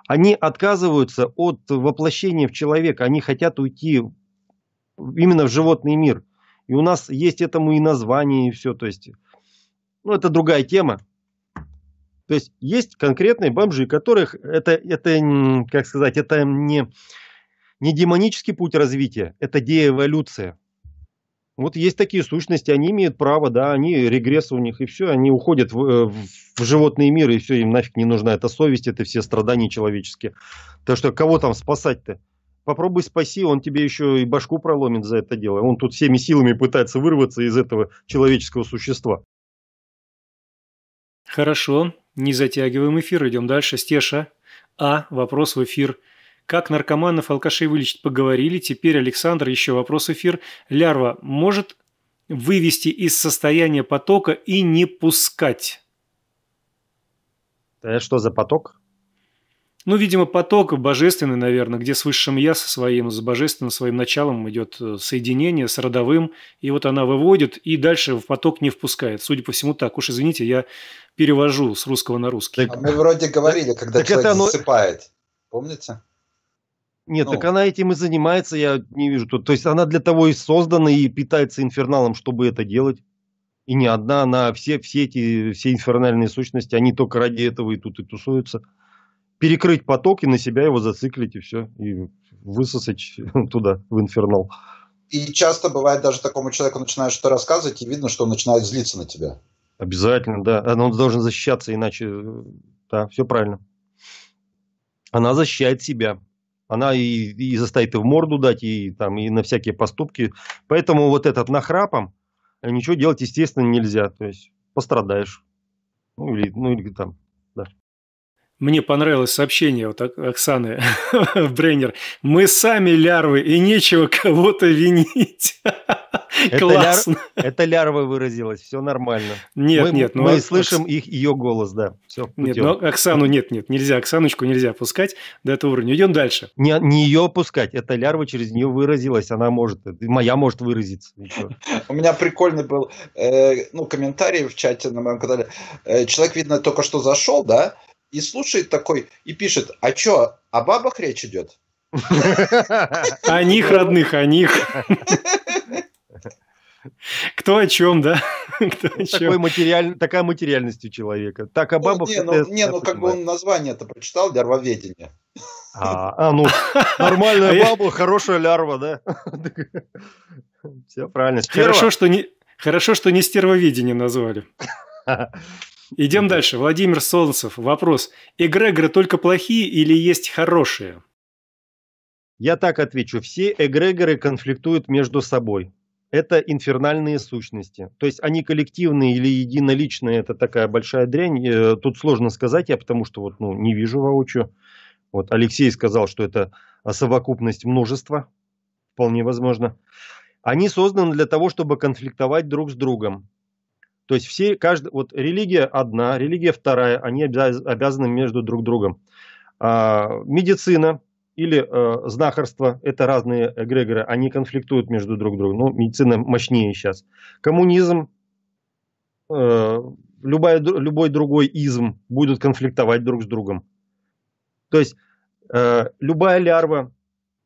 Они отказываются от воплощения в человека, они хотят уйти именно в животный мир. И у нас есть этому и название, и все. То есть, ну, это другая тема. То есть есть конкретные бомжи, которых это, это как сказать, это не, не демонический путь развития, это деэволюция. Вот есть такие сущности, они имеют право, да, они регресс у них и все, они уходят в, э, в животные миры и все, им нафиг не нужна эта совесть, это все страдания человеческие. Так что кого там спасать-то? попробуй спаси, он тебе еще и башку проломит за это дело. Он тут всеми силами пытается вырваться из этого человеческого существа. Хорошо, не затягиваем эфир, идем дальше. Стеша. А. Вопрос в эфир. Как наркоманов алкашей вылечить, поговорили. Теперь Александр, еще вопрос в эфир. Лярва может вывести из состояния потока и не пускать? Это что за поток? Ну, видимо, поток божественный, наверное, где с высшим я, со своим, с божественным своим началом идет э, соединение с родовым, и вот она выводит, и дальше в поток не впускает. Судя по всему, так уж извините, я перевожу с русского на русский. Так, а мы вроде говорили, так, когда так человек это оно... засыпает. Помните? Нет, ну. так она этим и занимается, я не вижу. То, то есть она для того и создана и питается инферналом, чтобы это делать. И не одна, она все, все эти все инфернальные сущности, они только ради этого и тут и тусуются. Перекрыть поток и на себя его зациклить, и все. И высосать туда, в инфернал. И часто бывает даже такому человеку начинаешь что-то рассказывать, и видно, что он начинает злиться на тебя. Обязательно, да. Он должен защищаться, иначе, да, все правильно. Она защищает себя. Она и, и заставит его морду дать, и, там, и на всякие поступки. Поэтому вот этот нахрапом э, ничего делать, естественно, нельзя. То есть пострадаешь. Ну или, ну, или там Да. мне понравилось сообщение вот Оксаны Брейнер. Мы сами лярвы, и нечего кого-то винить. Классно. это лярва выразилась, все нормально. Нет, нет. Ну, мы слышим их, ее голос, да. Все нет, но ну, Оксану нет, нет, нельзя, Оксаночку нельзя пускать до этого уровня. Идем дальше. Не, не ее пускать, Это лярва через нее выразилась, она может, моя может выразиться. У меня прикольный был э, ну, комментарий в чате на моем канале. Э, человек, видно, только что зашел, да, и слушает такой, и пишет, а чё, о бабах речь идет? О них, родных, о них. Кто о чем, да? Кто о чем? Такой материаль... Такая материальность у человека. Так, о а бабах... Ну, не, ну, не, ну как бы он название-то прочитал, лярвоведение. А, а ну, нормальная а баба, хорошая лярва, да? Все правильно. Хорошо, что не... Хорошо, что не стервоведение назвали. Идем дальше. Владимир Солнцев. Вопрос. Эгрегоры только плохие или есть хорошие? Я так отвечу. Все эгрегоры конфликтуют между собой это инфернальные сущности. То есть они коллективные или единоличные, это такая большая дрянь. Э, тут сложно сказать, я потому что вот, ну, не вижу воочию. Вот Алексей сказал, что это а, совокупность множества, вполне возможно. Они созданы для того, чтобы конфликтовать друг с другом. То есть все, каждый, вот религия одна, религия вторая, они обязаны между друг другом. А, медицина, или э, знахарство, это разные эгрегоры, они конфликтуют между друг другом, ну, медицина мощнее сейчас. Коммунизм, э, любая, любой другой изм будут конфликтовать друг с другом. То есть э, любая лярва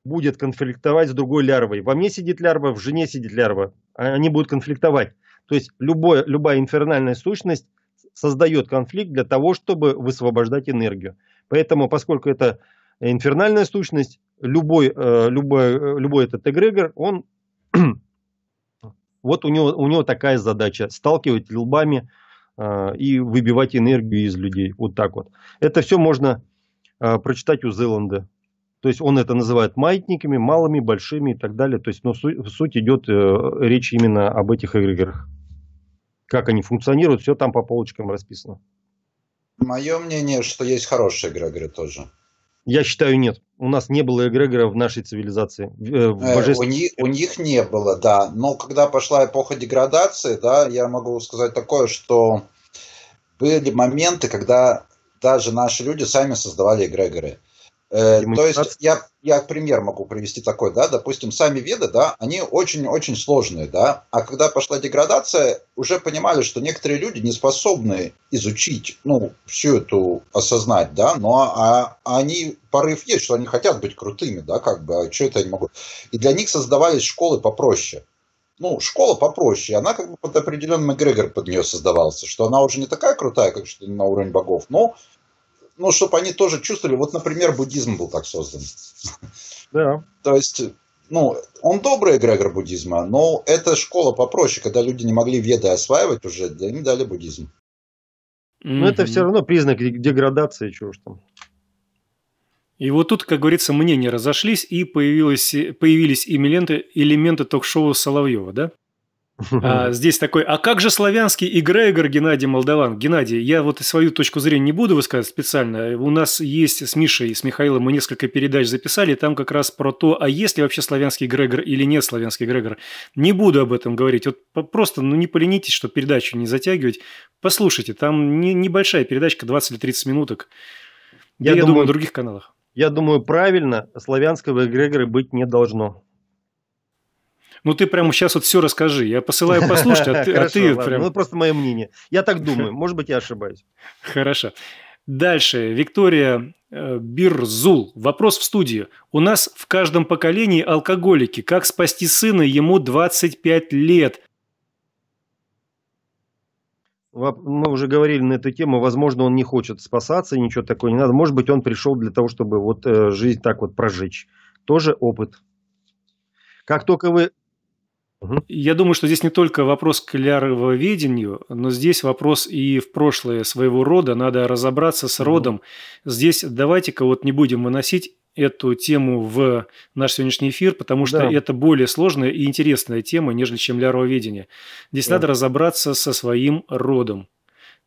будет конфликтовать с другой лярвой. Во мне сидит лярва, в жене сидит лярва. А, они будут конфликтовать. То есть любое, любая инфернальная сущность создает конфликт для того, чтобы высвобождать энергию. Поэтому, поскольку это Инфернальная сущность, любой, э, любой, э, любой этот эгрегор, он вот у него, у него такая задача – сталкивать лбами э, и выбивать энергию из людей. Вот так вот. Это все можно э, прочитать у Зеланда. То есть он это называет маятниками, малыми, большими и так далее. То есть но суть, суть идет э, речь именно об этих эгрегорах. Как они функционируют, все там по полочкам расписано. Мое мнение, что есть хорошие эгрегоры тоже. Я считаю, нет. У нас не было эгрегора в нашей цивилизации. В божестве... Э, э, у, них, у них не было, да. Но когда пошла эпоха деградации, да, я могу сказать такое, что были моменты, когда даже наши люди сами создавали эгрегоры. Э, то есть я, я пример могу привести такой, да, допустим, сами виды, да, они очень-очень сложные, да, а когда пошла деградация, уже понимали, что некоторые люди не способны изучить, ну, всю эту, осознать, да, но а, а они, порыв есть, что они хотят быть крутыми, да, как бы, а что это они могут. И для них создавались школы попроще, ну, школа попроще, она как бы под определенным эгрегор под нее создавалась, что она уже не такая крутая, как что на уровень богов, но ну, чтобы они тоже чувствовали. Вот, например, буддизм был так создан. Да. То есть, ну, он добрый эгрегор буддизма, но эта школа попроще, когда люди не могли веды осваивать уже, да им дали буддизм. Но это все равно признак деградации, чего уж там. И вот тут, как говорится, мнения разошлись, и появились, появились элементы, элементы ток-шоу Соловьева, да? А, здесь такой, а как же славянский эгрегор Геннадий Молдаван? Геннадий, я вот свою точку зрения не буду высказывать специально. У нас есть с Мишей и с Михаилом мы несколько передач записали, там как раз про то, а есть ли вообще славянский эгрегор или нет славянский эгрегор. Не буду об этом говорить. Вот просто ну, не поленитесь, что передачу не затягивать. Послушайте, там не, небольшая передачка, 20 или 30 минуток. Я, да, думаю, я думаю, на других каналах. Я думаю, правильно, славянского эгрегора быть не должно. Ну, ты прямо сейчас вот все расскажи. Я посылаю послушать, а ты, а Хорошо, а ты ладно. прям... Ну, просто мое мнение. Я так думаю. Может быть, я ошибаюсь. Хорошо. Дальше. Виктория э, Бирзул. Вопрос в студию. У нас в каждом поколении алкоголики. Как спасти сына? Ему 25 лет. Мы уже говорили на эту тему. Возможно, он не хочет спасаться, ничего такого не надо. Может быть, он пришел для того, чтобы вот э, жизнь так вот прожечь. Тоже опыт. Как только вы я думаю, что здесь не только вопрос к ведению, но здесь вопрос и в прошлое своего рода. Надо разобраться с родом. Здесь давайте-ка вот не будем выносить эту тему в наш сегодняшний эфир, потому что да. это более сложная и интересная тема, нежели чем лярвоведение. Здесь да. надо разобраться со своим родом.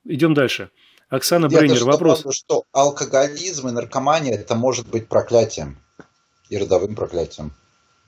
Идем дальше. Оксана Я Брейнер, вопрос. Добавлю, что алкоголизм и наркомания это может быть проклятием и родовым проклятием.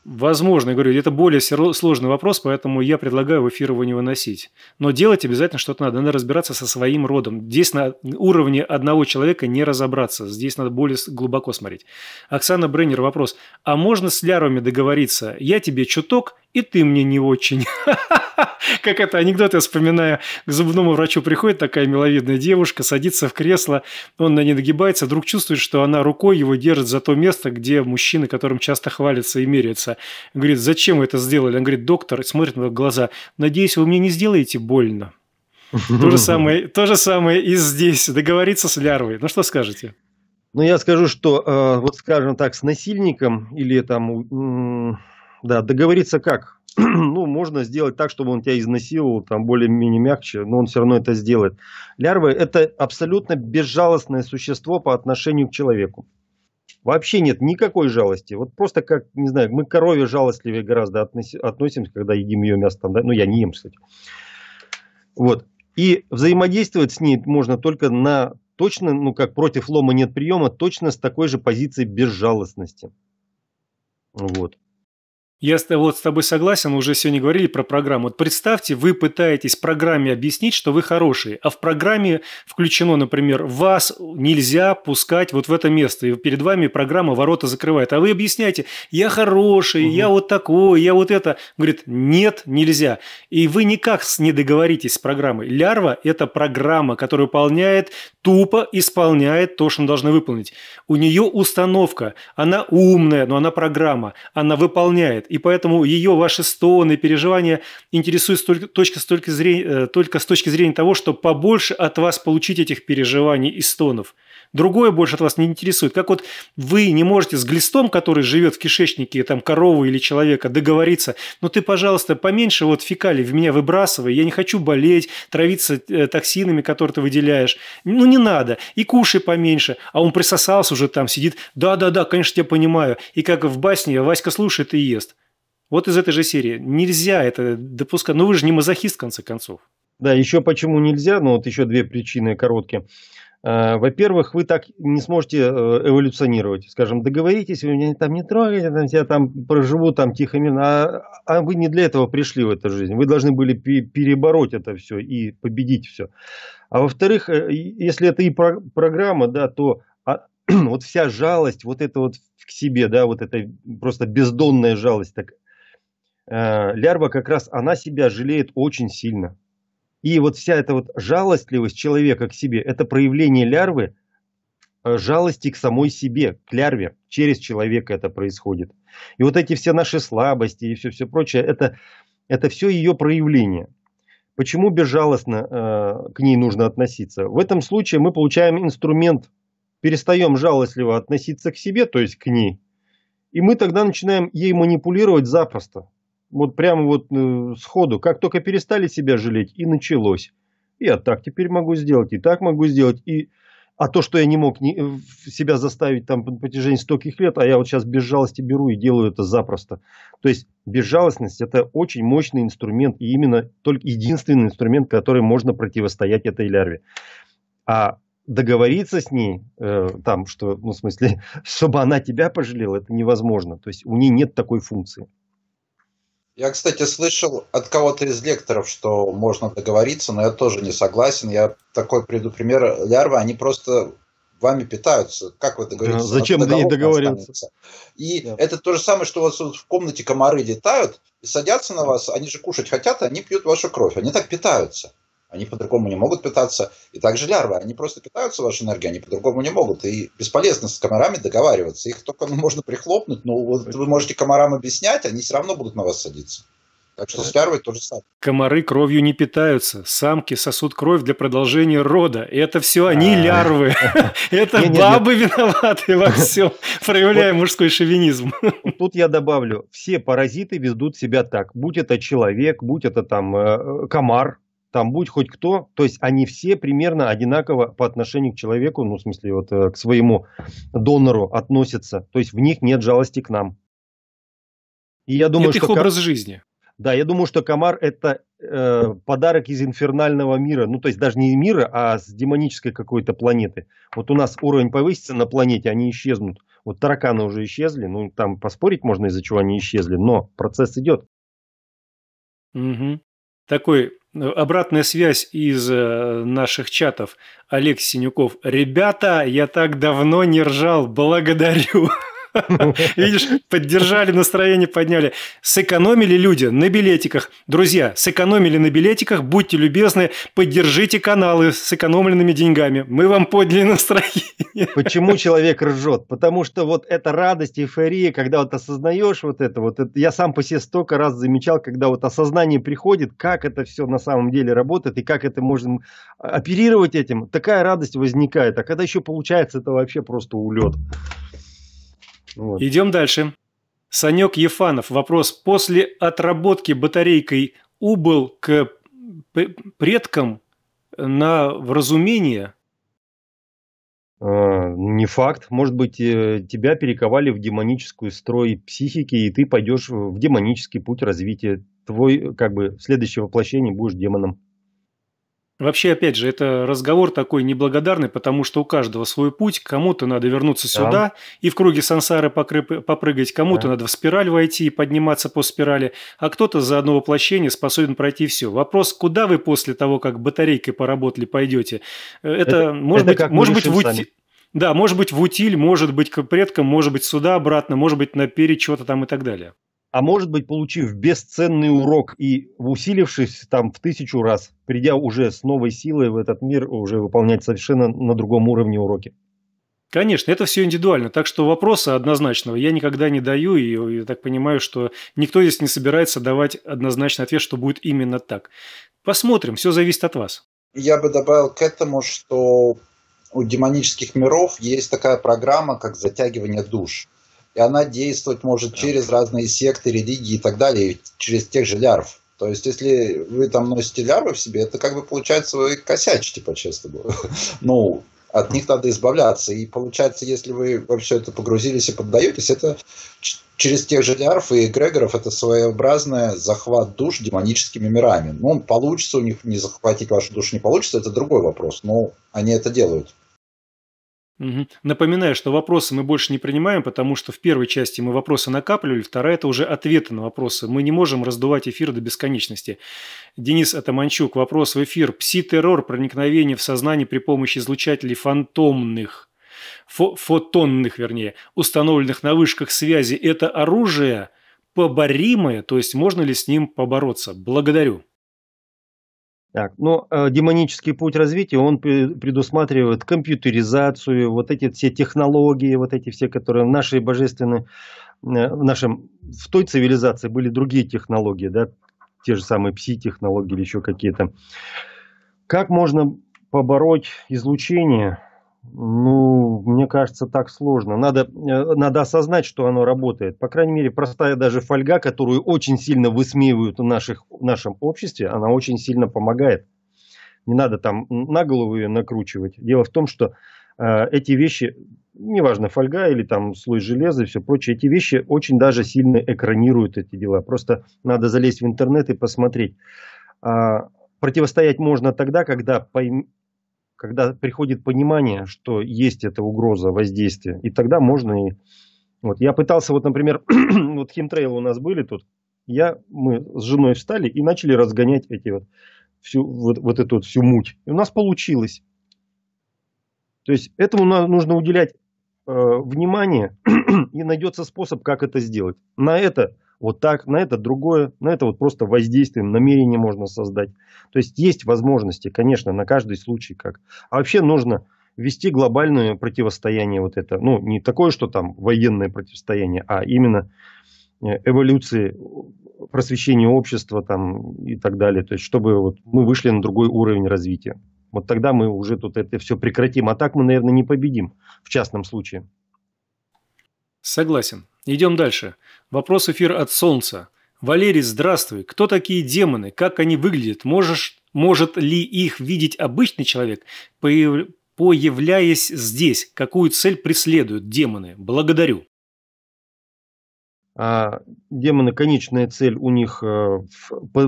Возможно, я говорю, это более сложный вопрос, поэтому я предлагаю в эфир его не выносить. Но делать обязательно что-то надо. Надо разбираться со своим родом. Здесь на уровне одного человека не разобраться. Здесь надо более глубоко смотреть. Оксана Бреннер, вопрос. А можно с лярвами договориться? Я тебе чуток, и ты мне не очень. Как это анекдот, я вспоминаю, к зубному врачу приходит такая миловидная девушка, садится в кресло, он на ней нагибается, вдруг чувствует, что она рукой его держит за то место, где мужчина, которым часто хвалится и меряется. Говорит, зачем вы это сделали? Он говорит, доктор, смотрит в глаза, надеюсь, вы мне не сделаете больно. То же самое, то же самое и здесь, договориться с лярвой. Ну что скажете? Ну, я скажу, что, э, вот скажем так, с насильником или там, э, да, договориться как? ну, можно сделать так, чтобы он тебя изнасиловал, там более-менее мягче, но он все равно это сделает. Лярвы – это абсолютно безжалостное существо по отношению к человеку. Вообще нет никакой жалости. Вот просто как, не знаю, мы к корове жалостливее гораздо относимся, когда едим ее мясо. Там, да? Ну, я не ем, кстати. Вот. И взаимодействовать с ней можно только на точно, ну, как против лома нет приема, точно с такой же позиции безжалостности. Вот. Я вот с тобой согласен, уже сегодня говорили про программу. Вот представьте, вы пытаетесь программе объяснить, что вы хорошие, а в программе включено, например, вас нельзя пускать вот в это место, и перед вами программа ворота закрывает. А вы объясняете, я хороший, угу. я вот такой, я вот это. Говорит, нет, нельзя. И вы никак не договоритесь с программой. Лярва – это программа, которая выполняет, тупо исполняет то, что мы должны выполнить. У нее установка, она умная, но она программа, она выполняет и поэтому ее ваши стоны, переживания интересуют столько, точка, столько зрения, э, только с точки зрения того, чтобы побольше от вас получить этих переживаний и стонов. Другое больше от вас не интересует. Как вот вы не можете с глистом, который живет в кишечнике, там, коровы или человека, договориться, ну ты, пожалуйста, поменьше вот фекалий в меня выбрасывай, я не хочу болеть, травиться э, токсинами, которые ты выделяешь. Ну не надо. И кушай поменьше. А он присосался уже там, сидит, да-да-да, конечно, я понимаю. И как в басне, Васька слушает и ест. Вот из этой же серии. Нельзя это допускать. Ну вы же не мазохист, в конце концов. Да, еще почему нельзя, ну вот еще две причины короткие. Э, во-первых, вы так не сможете э, эволюционировать. Скажем, договоритесь, вы меня там не трогаете, я там проживу там тихо, мирно. А, а вы не для этого пришли в эту жизнь. Вы должны были перебороть это все и победить все. А во-вторых, э, если это и про программа, да, то а, вот вся жалость, вот это вот к себе, да, вот это просто бездонная жалость, так Э, лярва как раз, она себя жалеет очень сильно. И вот вся эта вот жалостливость человека к себе, это проявление лярвы, э, жалости к самой себе, к лярве. Через человека это происходит. И вот эти все наши слабости и все-все прочее, это, это все ее проявление. Почему безжалостно э, к ней нужно относиться? В этом случае мы получаем инструмент, перестаем жалостливо относиться к себе, то есть к ней, и мы тогда начинаем ей манипулировать запросто. Вот прямо вот э, сходу, как только перестали себя жалеть, и началось. Я так теперь могу сделать, и так могу сделать, и... А то, что я не мог не, э, себя заставить там на протяжении стольких лет, а я вот сейчас без жалости беру и делаю это запросто. То есть безжалостность – это очень мощный инструмент, и именно только единственный инструмент, который можно противостоять этой лярве. А договориться с ней, э, там, что, ну, в смысле, чтобы она тебя пожалела, это невозможно. То есть у нее нет такой функции. Я, кстати, слышал от кого-то из лекторов, что можно договориться, но я тоже не согласен. Я такой приду пример. Лярвы, они просто вами питаются. Как вы договоритесь? Да, зачем до ней Останется. И да. это то же самое, что у вас в комнате комары летают и садятся на вас. Они же кушать хотят, они пьют вашу кровь. Они так питаются. Они по-другому не могут питаться. И также лярвы, они просто питаются вашей энергией, они по-другому не могут. И бесполезно с комарами договариваться. Их только ну, можно прихлопнуть, но вот вы можете комарам объяснять, они все равно будут на вас садиться. Так что с лярвой то самое. Комары кровью не питаются. Самки сосут кровь для продолжения рода. Это все они а. лярвы. Это бабы виноваты во всем, проявляя мужской шовинизм. Тут я добавлю, все паразиты ведут себя так. Будь это человек, будь это там э, э, комар, там будь хоть кто, то есть они все примерно одинаково по отношению к человеку, ну, в смысле, вот э, к своему донору относятся. То есть в них нет жалости к нам. И я думаю, это что их образ ком... жизни. Да, я думаю, что комар это э, подарок из инфернального мира. Ну, то есть даже не мира, а с демонической какой-то планеты. Вот у нас уровень повысится на планете, они исчезнут. Вот тараканы уже исчезли, ну, там поспорить можно, из-за чего они исчезли, но процесс идет. Угу. Такой обратная связь из э, наших чатов. Олег Синюков. Ребята, я так давно не ржал. Благодарю. Видишь, поддержали настроение, подняли. Сэкономили люди на билетиках. Друзья, сэкономили на билетиках, будьте любезны, поддержите каналы с экономленными деньгами. Мы вам подняли настроение. Почему человек ржет? Потому что вот эта радость, эйфория, когда вот осознаешь вот это, вот это, я сам по себе столько раз замечал, когда вот осознание приходит, как это все на самом деле работает и как это можно оперировать этим, такая радость возникает. А когда еще получается, это вообще просто улет. Вот. Идем дальше. Санек Ефанов. Вопрос. После отработки батарейкой убыл к предкам на вразумение? А, не факт. Может быть, э, тебя перековали в демоническую строй психики, и ты пойдешь в демонический путь развития. Твой, как бы, следующее воплощение будешь демоном. Вообще, опять же, это разговор такой неблагодарный, потому что у каждого свой путь. Кому-то надо вернуться да. сюда и в круге сансары попрыгать, кому-то да. надо в спираль войти и подниматься по спирали, а кто-то за одно воплощение способен пройти все. Вопрос, куда вы после того, как батарейкой поработали, пойдете? Э, это, это может это быть, может быть в утиль... Да, может быть в утиль, может быть к предкам, может быть сюда обратно, может быть на перечета там и так далее а может быть, получив бесценный урок и усилившись там в тысячу раз, придя уже с новой силой в этот мир, уже выполнять совершенно на другом уровне уроки. Конечно, это все индивидуально, так что вопроса однозначного я никогда не даю, и я так понимаю, что никто здесь не собирается давать однозначный ответ, что будет именно так. Посмотрим, все зависит от вас. Я бы добавил к этому, что у демонических миров есть такая программа, как затягивание душ и она действовать может через разные секты, религии и так далее, через тех же лярв. То есть, если вы там носите лярвы в себе, это как бы получается вы косячите, по-честно говоря. Ну, от них надо избавляться. И получается, если вы во все это погрузились и поддаетесь, это через тех же лярв и эгрегоров это своеобразный захват душ демоническими мирами. Ну, получится у них не захватить вашу душу, не получится, это другой вопрос. Но они это делают. Угу. Напоминаю, что вопросы мы больше не принимаем, потому что в первой части мы вопросы накапливали, вторая – это уже ответы на вопросы. Мы не можем раздувать эфир до бесконечности. Денис Атаманчук, вопрос в эфир. Пси-террор, проникновение в сознание при помощи излучателей фантомных, фо фотонных, вернее, установленных на вышках связи – это оружие поборимое, то есть можно ли с ним побороться? Благодарю. Так, но ну, э, демонический путь развития, он предусматривает компьютеризацию, вот эти все технологии, вот эти все, которые в нашей божественной, э, в нашем, в той цивилизации были другие технологии, да, те же самые пси-технологии или еще какие-то. Как можно побороть излучение? Ну, мне кажется, так сложно. Надо, э, надо осознать, что оно работает. По крайней мере, простая даже фольга, которую очень сильно высмеивают в, наших, в нашем обществе, она очень сильно помогает. Не надо там на голову ее накручивать. Дело в том, что э, эти вещи, неважно, фольга или там слой железа и все прочее, эти вещи очень даже сильно экранируют эти дела. Просто надо залезть в интернет и посмотреть. А, противостоять можно тогда, когда пойм когда приходит понимание, что есть эта угроза воздействия, и тогда можно и... Вот я пытался, вот, например, вот химтрейлы у нас были тут, я, мы с женой встали и начали разгонять эти вот, всю, вот, вот эту вот всю муть. И у нас получилось. То есть этому нужно уделять э, внимание, и найдется способ, как это сделать. На это вот так, на это другое, на это вот просто воздействием, намерение можно создать. То есть есть возможности, конечно, на каждый случай как. А вообще нужно вести глобальное противостояние вот это. Ну, не такое, что там военное противостояние, а именно э, эволюции просвещения общества там и так далее. То есть, чтобы вот мы вышли на другой уровень развития. Вот тогда мы уже тут это все прекратим. А так мы, наверное, не победим в частном случае. Согласен. Идем дальше. Вопрос эфир от Солнца. Валерий, здравствуй. Кто такие демоны? Как они выглядят? Можешь, может ли их видеть обычный человек? Появ... Появляясь здесь, какую цель преследуют демоны? Благодарю. А демоны, конечная цель у них э,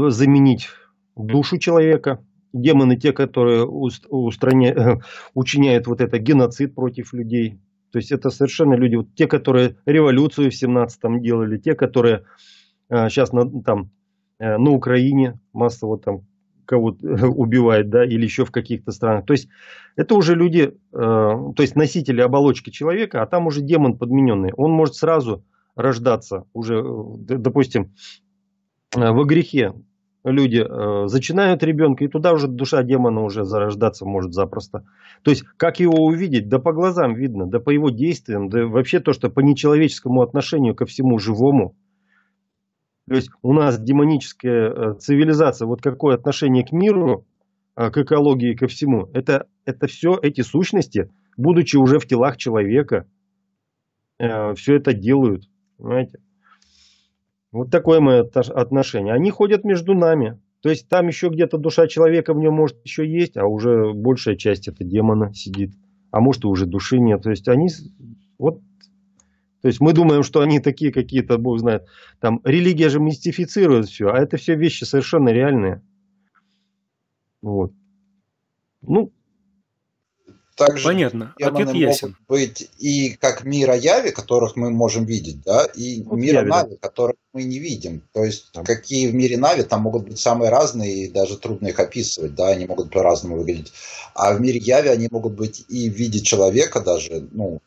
заменить душу человека. Демоны те, которые устраня... учиняют вот это геноцид против людей, то есть это совершенно люди, вот те, которые революцию в 17-м делали, те, которые э, сейчас на, там, э, на Украине массово там кого-то убивает, да, или еще в каких-то странах. То есть это уже люди, э, то есть носители оболочки человека, а там уже демон подмененный. Он может сразу рождаться уже, э, допустим, э, в грехе люди э, зачинают ребенка, и туда уже душа демона уже зарождаться может запросто. То есть, как его увидеть? Да по глазам видно, да по его действиям, да вообще то, что по нечеловеческому отношению ко всему живому. То есть, у нас демоническая э, цивилизация, вот какое отношение к миру, э, к экологии, ко всему, это, это все эти сущности, будучи уже в телах человека, э, все это делают, понимаете? Вот такое мое отношение. Они ходят между нами. То есть там еще где-то душа человека в нем может еще есть, а уже большая часть это демона сидит. А может и уже души нет. То есть они вот то есть мы думаем, что они такие какие-то, бог знает, там религия же мистифицирует все, а это все вещи совершенно реальные. Вот. Ну, также Понятно. Ответ могут ясен. быть и как мира Яви, которых мы можем видеть, да, и вот мира Яви, Нави, да. которых мы не видим. То есть там. какие в мире Нави там могут быть самые разные, и даже трудно их описывать, да, они могут по-разному выглядеть. А в мире Яви они могут быть и в виде человека даже, ну,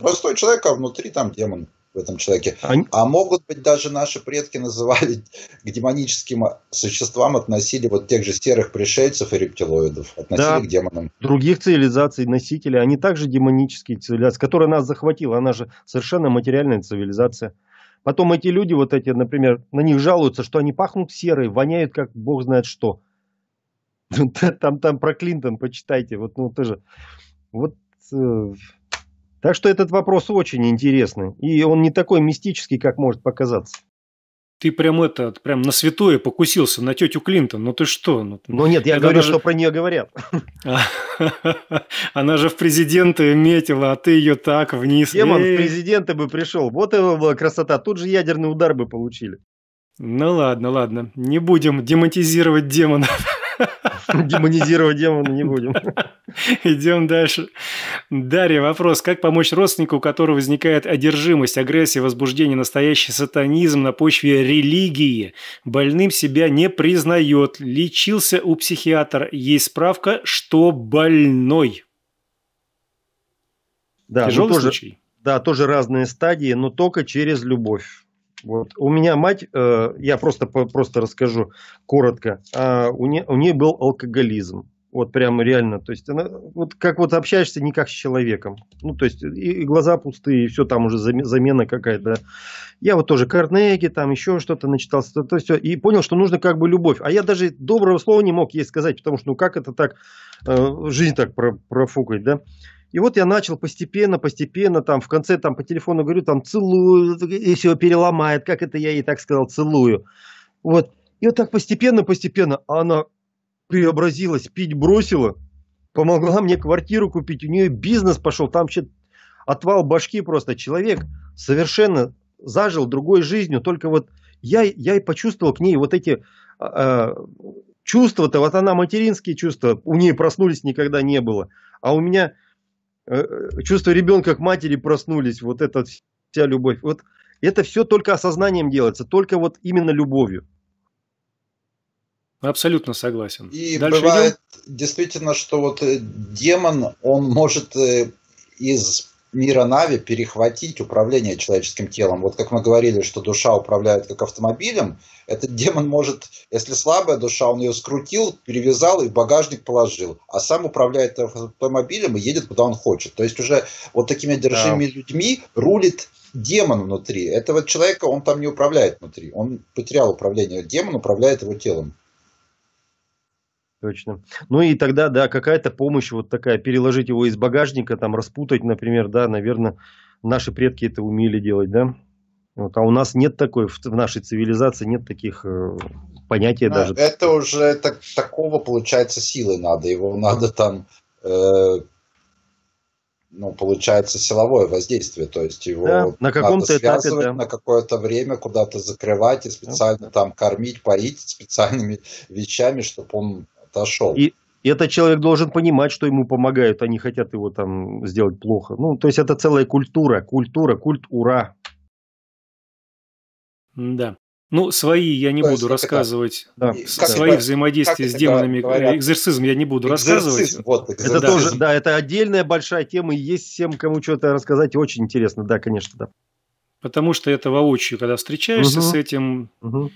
простой человек, а внутри там демон в этом человеке. Они... А могут быть даже наши предки называли к демоническим существам, относили вот тех же серых пришельцев и рептилоидов, относили да. к демонам. Других цивилизаций, носителей, они также демонические цивилизации, которая нас захватила, она же совершенно материальная цивилизация. Потом эти люди, вот эти, например, на них жалуются, что они пахнут серой, воняют как бог знает что. Там, там про Клинтон почитайте, вот ну ты же. Вот э, так что этот вопрос очень интересный, и он не такой мистический, как может показаться. Ты прям это, прям на святое покусился, на тетю Клинтон. Ну ты что? Ну, ну нет, я говорю, же... что про нее говорят. Она же в президенты метила, а ты ее так вниз. Кем он в президенты бы пришел? Вот его была красота. Тут же ядерный удар бы получили. Ну ладно, ладно. Не будем демонтизировать демонов. Демонизировать демона не будем. Идем дальше. Дарья, вопрос. Как помочь родственнику, у которого возникает одержимость, агрессия, возбуждение, настоящий сатанизм на почве религии? Больным себя не признает. Лечился у психиатра. Есть справка, что больной. Да, ну Тяжелый тоже, случай? Да, тоже разные стадии, но только через любовь. Вот. У меня мать, э, я просто, просто расскажу коротко, э, у, не, у нее был алкоголизм. Вот прям реально, то есть она, вот как вот общаешься не как с человеком. Ну, то есть и, и глаза пустые, и все там уже замена какая-то. Я вот тоже Карнеги, там еще что-то начитался, то, то все, и понял, что нужно как бы любовь. А я даже доброго слова не мог ей сказать, потому что ну как это так, э, жизнь так про, профукать, да. И вот я начал постепенно, постепенно, там, в конце, там, по телефону говорю, там, целую, и все переломает, как это я ей так сказал, целую. Вот. И вот так постепенно, постепенно она преобразилась, пить бросила, помогла мне квартиру купить, у нее бизнес пошел, там вообще отвал башки просто. Человек совершенно зажил другой жизнью, только вот я, я и почувствовал к ней вот эти э, чувства-то, вот она материнские чувства, у нее проснулись никогда не было, а у меня Э, э, чувство ребенка к матери проснулись, вот эта вся любовь. Вот это все только осознанием делается, только вот именно любовью. Абсолютно согласен. И Дальше бывает идем? действительно, что вот э, демон, он может из мира Нави перехватить управление человеческим телом. Вот как мы говорили, что душа управляет как автомобилем, этот демон может, если слабая душа, он ее скрутил, перевязал и в багажник положил, а сам управляет автомобилем и едет куда он хочет. То есть уже вот такими одержимыми да. людьми рулит демон внутри. Этого человека он там не управляет внутри. Он потерял управление. Демон управляет его телом. Точно. Ну и тогда, да, какая-то помощь вот такая, переложить его из багажника, там распутать, например, да, наверное, наши предки это умели делать, да. Вот, а у нас нет такой, в, нашей цивилизации нет таких э, понятий а, даже. Это уже так, такого, получается, силы надо. Его надо там, э, ну, получается, силовое воздействие. То есть его да, на каком-то этапе, да. на какое-то время куда-то закрывать и специально да. там кормить, поить специальными вещами, чтобы он отошел. И, этот человек должен понимать, что ему помогают, они а хотят его там сделать плохо. Ну, то есть это целая культура, культура, культ ура. Да. Ну, свои я не то буду рассказывать. да. свои это, взаимодействия как с демонами, говорят? экзорцизм я не буду экзорцизм, рассказывать. Вот, экзорцизм. Это тоже, да, это отдельная большая тема. И есть всем, кому что-то рассказать, очень интересно, да, конечно, да. Потому что это воочию, когда встречаешься угу. с этим, угу.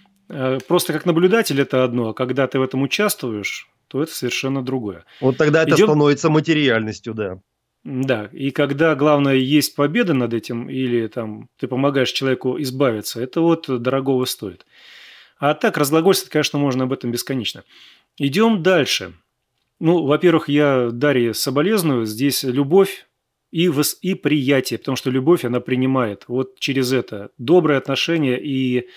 просто как наблюдатель это одно, а когда ты в этом участвуешь, то это совершенно другое. Вот тогда это Идем... становится материальностью, да. Да, и когда, главное, есть победа над этим, или там ты помогаешь человеку избавиться, это вот дорогого стоит. А так разглагольствовать, конечно, можно об этом бесконечно. Идем дальше. Ну, во-первых, я Дарье соболезную. Здесь любовь и, вос... и приятие, потому что любовь, она принимает вот через это. Добрые отношения и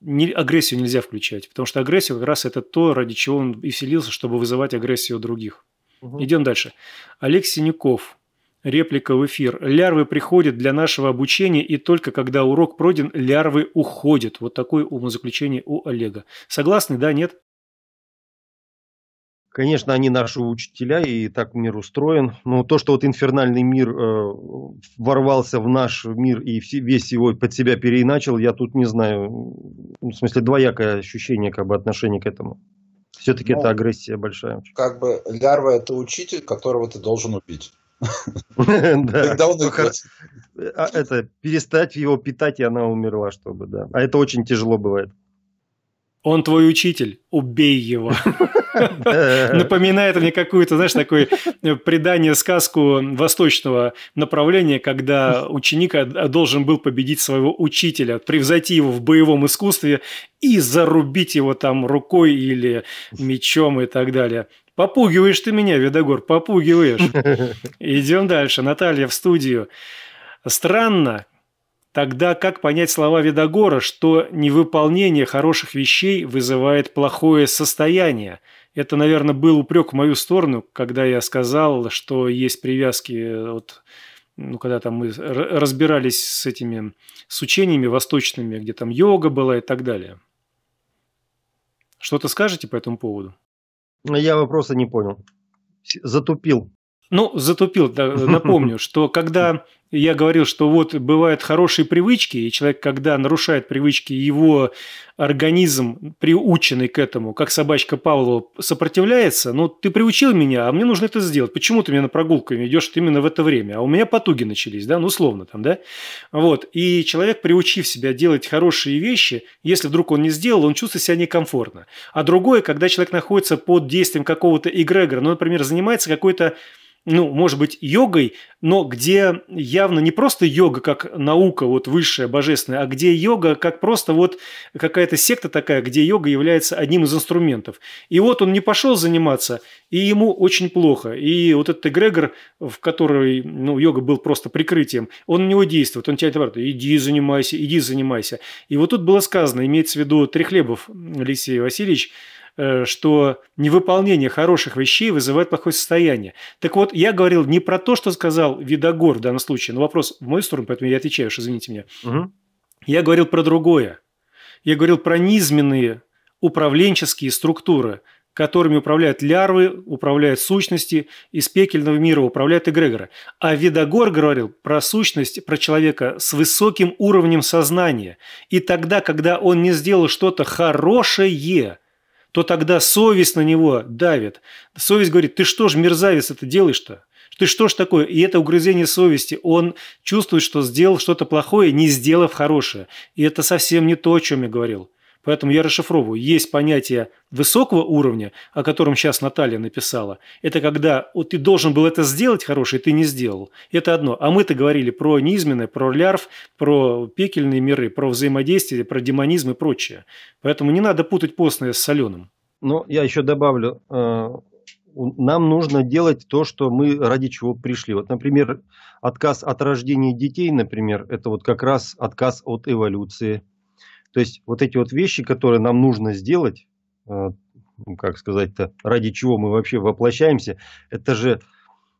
не... агрессию нельзя включать, потому что агрессия как раз это то, ради чего он и вселился, чтобы вызывать агрессию других. Угу. Идем дальше. Олег Синяков. Реплика в эфир. Лярвы приходят для нашего обучения, и только когда урок пройден, лярвы уходят. Вот такое умозаключение у Олега. Согласны, да, нет? Конечно, они наши учителя, и так мир устроен. Но то, что вот инфернальный мир э, ворвался в наш мир и весь его под себя переиначил, я тут не знаю. Ну, в смысле, двоякое ощущение как бы отношение к этому. Все-таки ну, это агрессия большая. Как бы Лярва – это учитель, которого ты должен убить. Тогда он а, Это перестать его питать, и она умерла, чтобы, да. А это очень тяжело бывает он твой учитель, убей его. Напоминает мне какую-то, знаешь, такое э, предание, сказку восточного направления, когда ученик должен был победить своего учителя, превзойти его в боевом искусстве и зарубить его там рукой или мечом и так далее. Попугиваешь ты меня, Видогор, попугиваешь. Идем дальше. Наталья в студию. Странно, Тогда как понять слова Видогора, что невыполнение хороших вещей вызывает плохое состояние? Это, наверное, был упрек в мою сторону, когда я сказал, что есть привязки э, Вот, ну, когда там мы разбирались с этими, с учениями восточными, где там йога была и так далее. Что-то скажете по этому поводу? Ну, я вопроса не понял. Затупил. Ну, затупил, напомню, что когда я говорил, что вот бывают хорошие привычки, и человек, когда нарушает привычки, его организм, приученный к этому, как собачка Павлова, сопротивляется, ну, ты приучил меня, а мне нужно это сделать. Почему ты меня на прогулку идешь именно в это время? А у меня потуги начались, да, ну, условно там, да? Вот, и человек, приучив себя делать хорошие вещи, если вдруг он не сделал, он чувствует себя некомфортно. А другое, когда человек находится под действием какого-то эгрегора, ну, например, занимается какой-то ну, может быть, йогой, но где явно не просто йога как наука вот высшая, божественная, а где йога как просто вот какая-то секта такая, где йога является одним из инструментов. И вот он не пошел заниматься, и ему очень плохо. И вот этот эгрегор, в который ну, йога был просто прикрытием, он на него действует, он тебе говорит: иди занимайся, иди занимайся. И вот тут было сказано, имеется в виду Трехлебов Алексей Васильевич, Э, что невыполнение хороших вещей вызывает плохое состояние. Так вот, я говорил не про то, что сказал Видогор в данном случае, но вопрос в мою сторону, поэтому я отвечаю, уж извините меня. Угу. Я говорил про другое. Я говорил про низменные управленческие структуры, которыми управляют лярвы, управляют сущности, из пекельного мира управляют эгрегоры. А Видогор говорил про сущность, про человека с высоким уровнем сознания. И тогда, когда он не сделал что-то хорошее, то тогда совесть на него давит. Совесть говорит, ты что ж, мерзавец, это делаешь-то? Ты что ж такое? И это угрызение совести. Он чувствует, что сделал что-то плохое, не сделав хорошее. И это совсем не то, о чем я говорил. Поэтому я расшифровываю. Есть понятие высокого уровня, о котором сейчас Наталья написала. Это когда вот, ты должен был это сделать хороший, ты не сделал. Это одно. А мы-то говорили про низменное, про лярв, про пекельные миры, про взаимодействие, про демонизм и прочее. Поэтому не надо путать постное с соленым. Ну, я еще добавлю, э, нам нужно делать то, что мы ради чего пришли. Вот, например, отказ от рождения детей, например, это вот как раз отказ от эволюции – то есть вот эти вот вещи, которые нам нужно сделать, э, как сказать-то, ради чего мы вообще воплощаемся, это же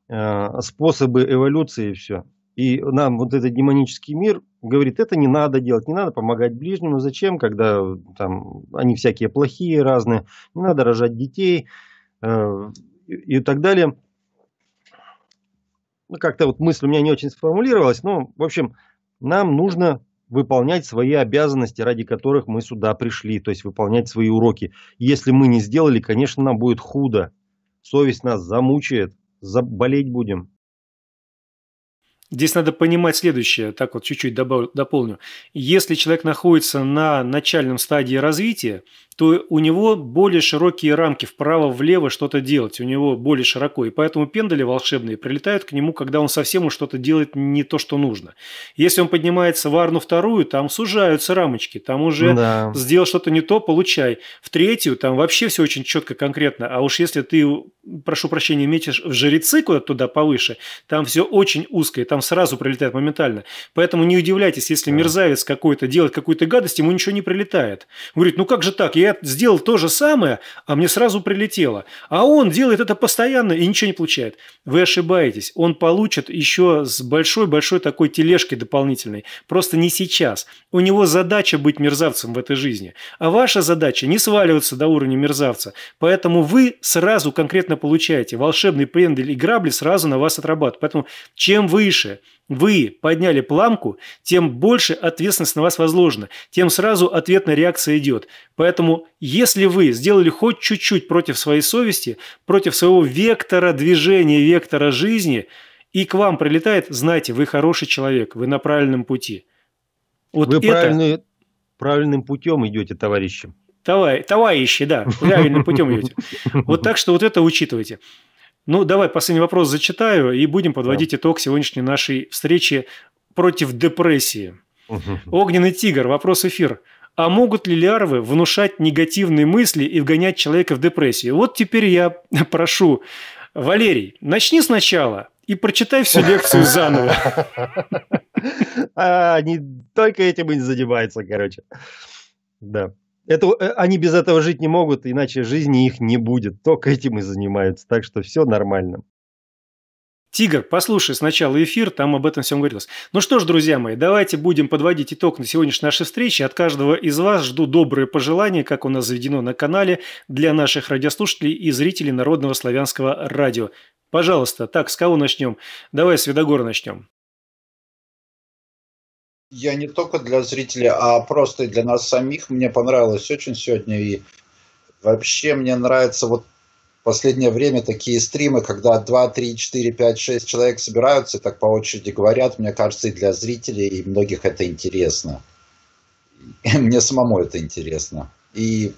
э, способы эволюции и все. И нам вот этот демонический мир говорит, это не надо делать, не надо помогать ближнему, зачем, когда там они всякие плохие, разные, не надо рожать детей э, и так далее. Ну, как-то вот мысль у меня не очень сформулировалась, но, в общем, нам нужно выполнять свои обязанности, ради которых мы сюда пришли, то есть выполнять свои уроки. если мы не сделали, конечно, нам будет худо. Совесть нас замучает, заболеть будем. Здесь надо понимать следующее, так вот чуть-чуть дополню. Если человек находится на начальном стадии развития, то у него более широкие рамки вправо-влево что-то делать, у него более широко. И поэтому пендали волшебные прилетают к нему, когда он совсем уж что-то делает не то, что нужно. Если он поднимается в арну вторую, там сужаются рамочки, там уже да. сделал что-то не то, получай. В третью там вообще все очень четко, конкретно. А уж если ты, прошу прощения, метишь в жрецы куда-то туда повыше, там все очень узкое там сразу прилетает моментально. Поэтому не удивляйтесь, если да. мерзавец какой-то делает какую-то гадость, ему ничего не прилетает. говорит, ну как же так, я я сделал то же самое, а мне сразу прилетело. А он делает это постоянно и ничего не получает. Вы ошибаетесь. Он получит еще с большой-большой такой тележкой дополнительной. Просто не сейчас. У него задача быть мерзавцем в этой жизни. А ваша задача не сваливаться до уровня мерзавца. Поэтому вы сразу конкретно получаете. Волшебный пендель и грабли сразу на вас отрабатывают. Поэтому чем выше, вы подняли планку, тем больше ответственность на вас возложена, тем сразу ответная реакция идет. Поэтому, если вы сделали хоть чуть-чуть против своей совести, против своего вектора движения, вектора жизни, и к вам прилетает, знайте, вы хороший человек, вы на правильном пути. Вот вы это... правильный, правильным путем идете, товарищи. Товарищи, да, правильным путем идете. Вот так что вот это учитывайте. Ну, давай последний вопрос зачитаю и будем подводить да. итог сегодняшней нашей встречи против депрессии. Огненный тигр, вопрос эфир. А могут ли лярвы внушать негативные мысли и вгонять человека в депрессию? Вот теперь я прошу, Валерий, начни сначала и прочитай всю лекцию заново. А, не только этим и не занимается, короче. Да. Это, э, они без этого жить не могут, иначе жизни их не будет. Только этим и занимаются. Так что все нормально. Тигр, послушай сначала эфир, там об этом всем говорилось. Ну что ж, друзья мои, давайте будем подводить итог на сегодняшней нашей встрече. От каждого из вас жду добрые пожелания, как у нас заведено на канале, для наших радиослушателей и зрителей Народного славянского радио. Пожалуйста, так, с кого начнем? Давай с Видогора начнем я не только для зрителей, а просто и для нас самих. Мне понравилось очень сегодня. И вообще мне нравится вот последнее время такие стримы, когда 2, 3, 4, 5, 6 человек собираются и так по очереди говорят. Мне кажется, и для зрителей, и многих это интересно. И мне самому это интересно. И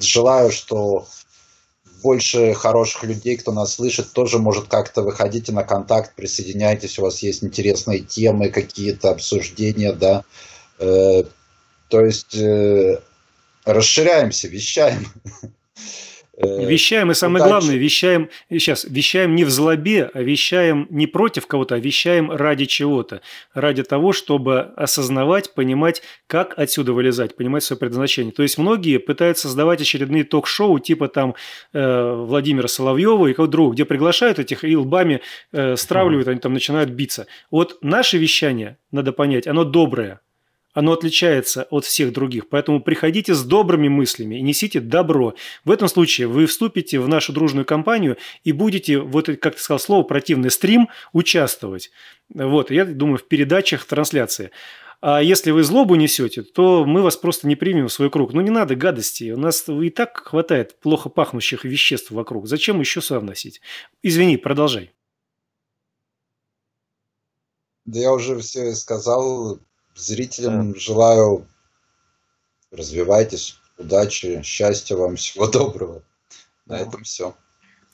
желаю, что больше хороших людей, кто нас слышит, тоже может как-то выходите на контакт, присоединяйтесь, у вас есть интересные темы, какие-то обсуждения, да. Э, то есть э, расширяемся, вещаем. Э, вещаем, и ну, самое удачи. главное, вещаем, сейчас, вещаем не в злобе, а вещаем не против кого-то, а вещаем ради чего-то. Ради того, чтобы осознавать, понимать, как отсюда вылезать, понимать свое предназначение. То есть многие пытаются создавать очередные ток-шоу, типа там э, Владимира Соловьева и кого-то другого, где приглашают этих и лбами э, стравливают, они там начинают биться. Вот наше вещание, надо понять, оно доброе, оно отличается от всех других. Поэтому приходите с добрыми мыслями и несите добро. В этом случае вы вступите в нашу дружную компанию и будете, вот как ты сказал слово, противный стрим, участвовать. Вот, я думаю, в передачах, в трансляции. А если вы злобу несете, то мы вас просто не примем в свой круг. Ну не надо гадости. У нас и так хватает плохо пахнущих веществ вокруг. Зачем еще совносить? Извини, продолжай. Да я уже все сказал, зрителям желаю развивайтесь, удачи, счастья вам, всего доброго. На этом все.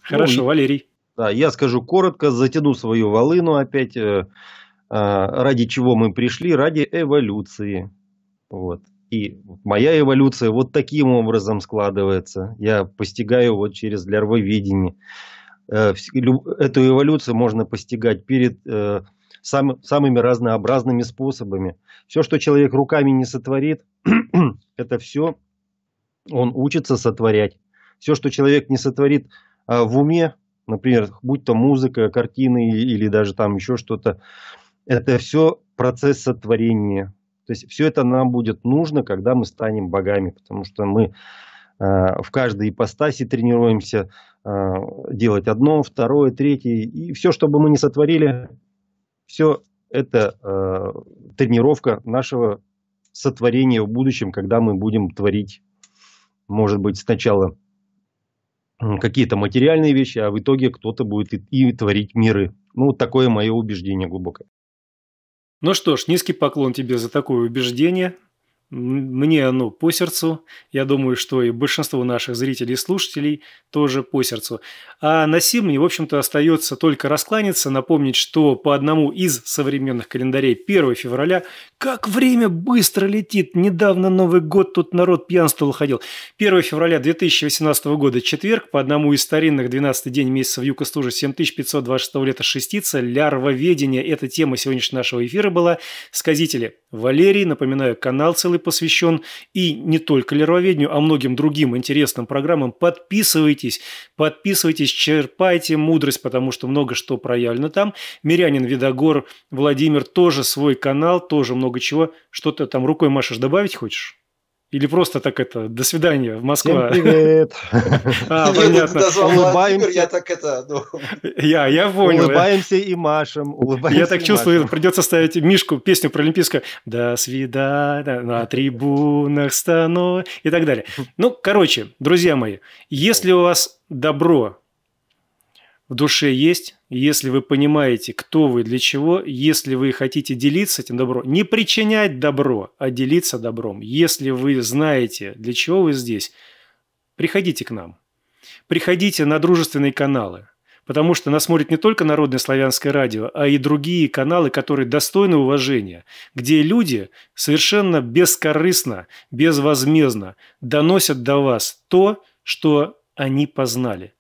Хорошо, ну, Валерий. Да, я скажу коротко, затяну свою волыну опять. Э, а, ради чего мы пришли? Ради эволюции. Вот. И моя эволюция вот таким образом складывается. Я постигаю вот через лярвоведение. Э, эту эволюцию можно постигать перед э, сам, самыми разнообразными способами. Все, что человек руками не сотворит, это все он учится сотворять. Все, что человек не сотворит а, в уме, например, будь то музыка, картины или, даже там еще что-то, это все процесс сотворения. То есть все это нам будет нужно, когда мы станем богами, потому что мы э, в каждой ипостаси тренируемся э, делать одно, второе, третье. И все, что бы мы не сотворили, все это э, тренировка нашего сотворения в будущем, когда мы будем творить, может быть, сначала какие-то материальные вещи, а в итоге кто-то будет и, и творить миры. Ну, вот такое мое убеждение глубокое. Ну что ж, низкий поклон тебе за такое убеждение. Мне оно по сердцу. Я думаю, что и большинство наших зрителей и слушателей тоже по сердцу. А на сим мне, в общем-то, остается только раскланяться, напомнить, что по одному из современных календарей 1 февраля как время быстро летит. Недавно Новый год тут народ пьянствовал ходил. 1 февраля 2018 года, четверг, по одному из старинных 12 день месяца в Юкостуже 7526 лета шестица, лярвоведение. эта тема сегодняшнего нашего эфира была. Сказители, Валерий, напоминаю, канал целый посвящен и не только лироведению, а многим другим интересным программам. Подписывайтесь, подписывайтесь, черпайте мудрость, потому что много что проявлено там. Мирянин Видогор Владимир тоже свой канал, тоже много чего. Что то там рукой машешь, добавить хочешь? Или просто так это, до свидания, в Москва. привет. А, понятно. Улыбаемся. Я так это... Ну. Я, я понял. Улыбаемся и машем. я так чувствую, придется ставить Мишку, песню про Олимпийскую. До свидания, на трибунах стану и так далее. Ну, короче, друзья мои, если у вас добро в душе есть, если вы понимаете, кто вы, для чего, если вы хотите делиться этим добром, не причинять добро, а делиться добром. Если вы знаете, для чего вы здесь, приходите к нам. Приходите на дружественные каналы, потому что нас смотрит не только Народное славянское радио, а и другие каналы, которые достойны уважения, где люди совершенно бескорыстно, безвозмездно доносят до вас то, что они познали.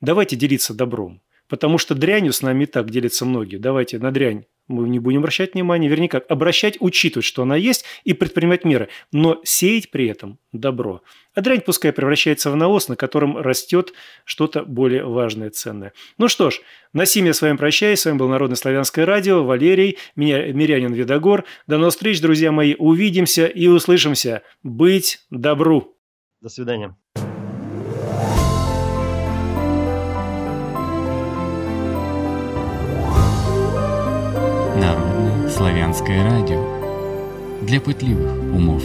Давайте делиться добром. Потому что дрянью с нами и так делятся многие. Давайте на дрянь мы не будем обращать внимания, вернее как, обращать, учитывать, что она есть, и предпринимать меры, но сеять при этом добро. А дрянь пускай превращается в навоз, на котором растет что-то более важное, ценное. Ну что ж, на сим я с вами прощаюсь. С вами был Народное славянское радио, Валерий, меня Мирянин Видогор. До новых встреч, друзья мои. Увидимся и услышимся. Быть добру. До свидания. Славянское радио для пытливых умов.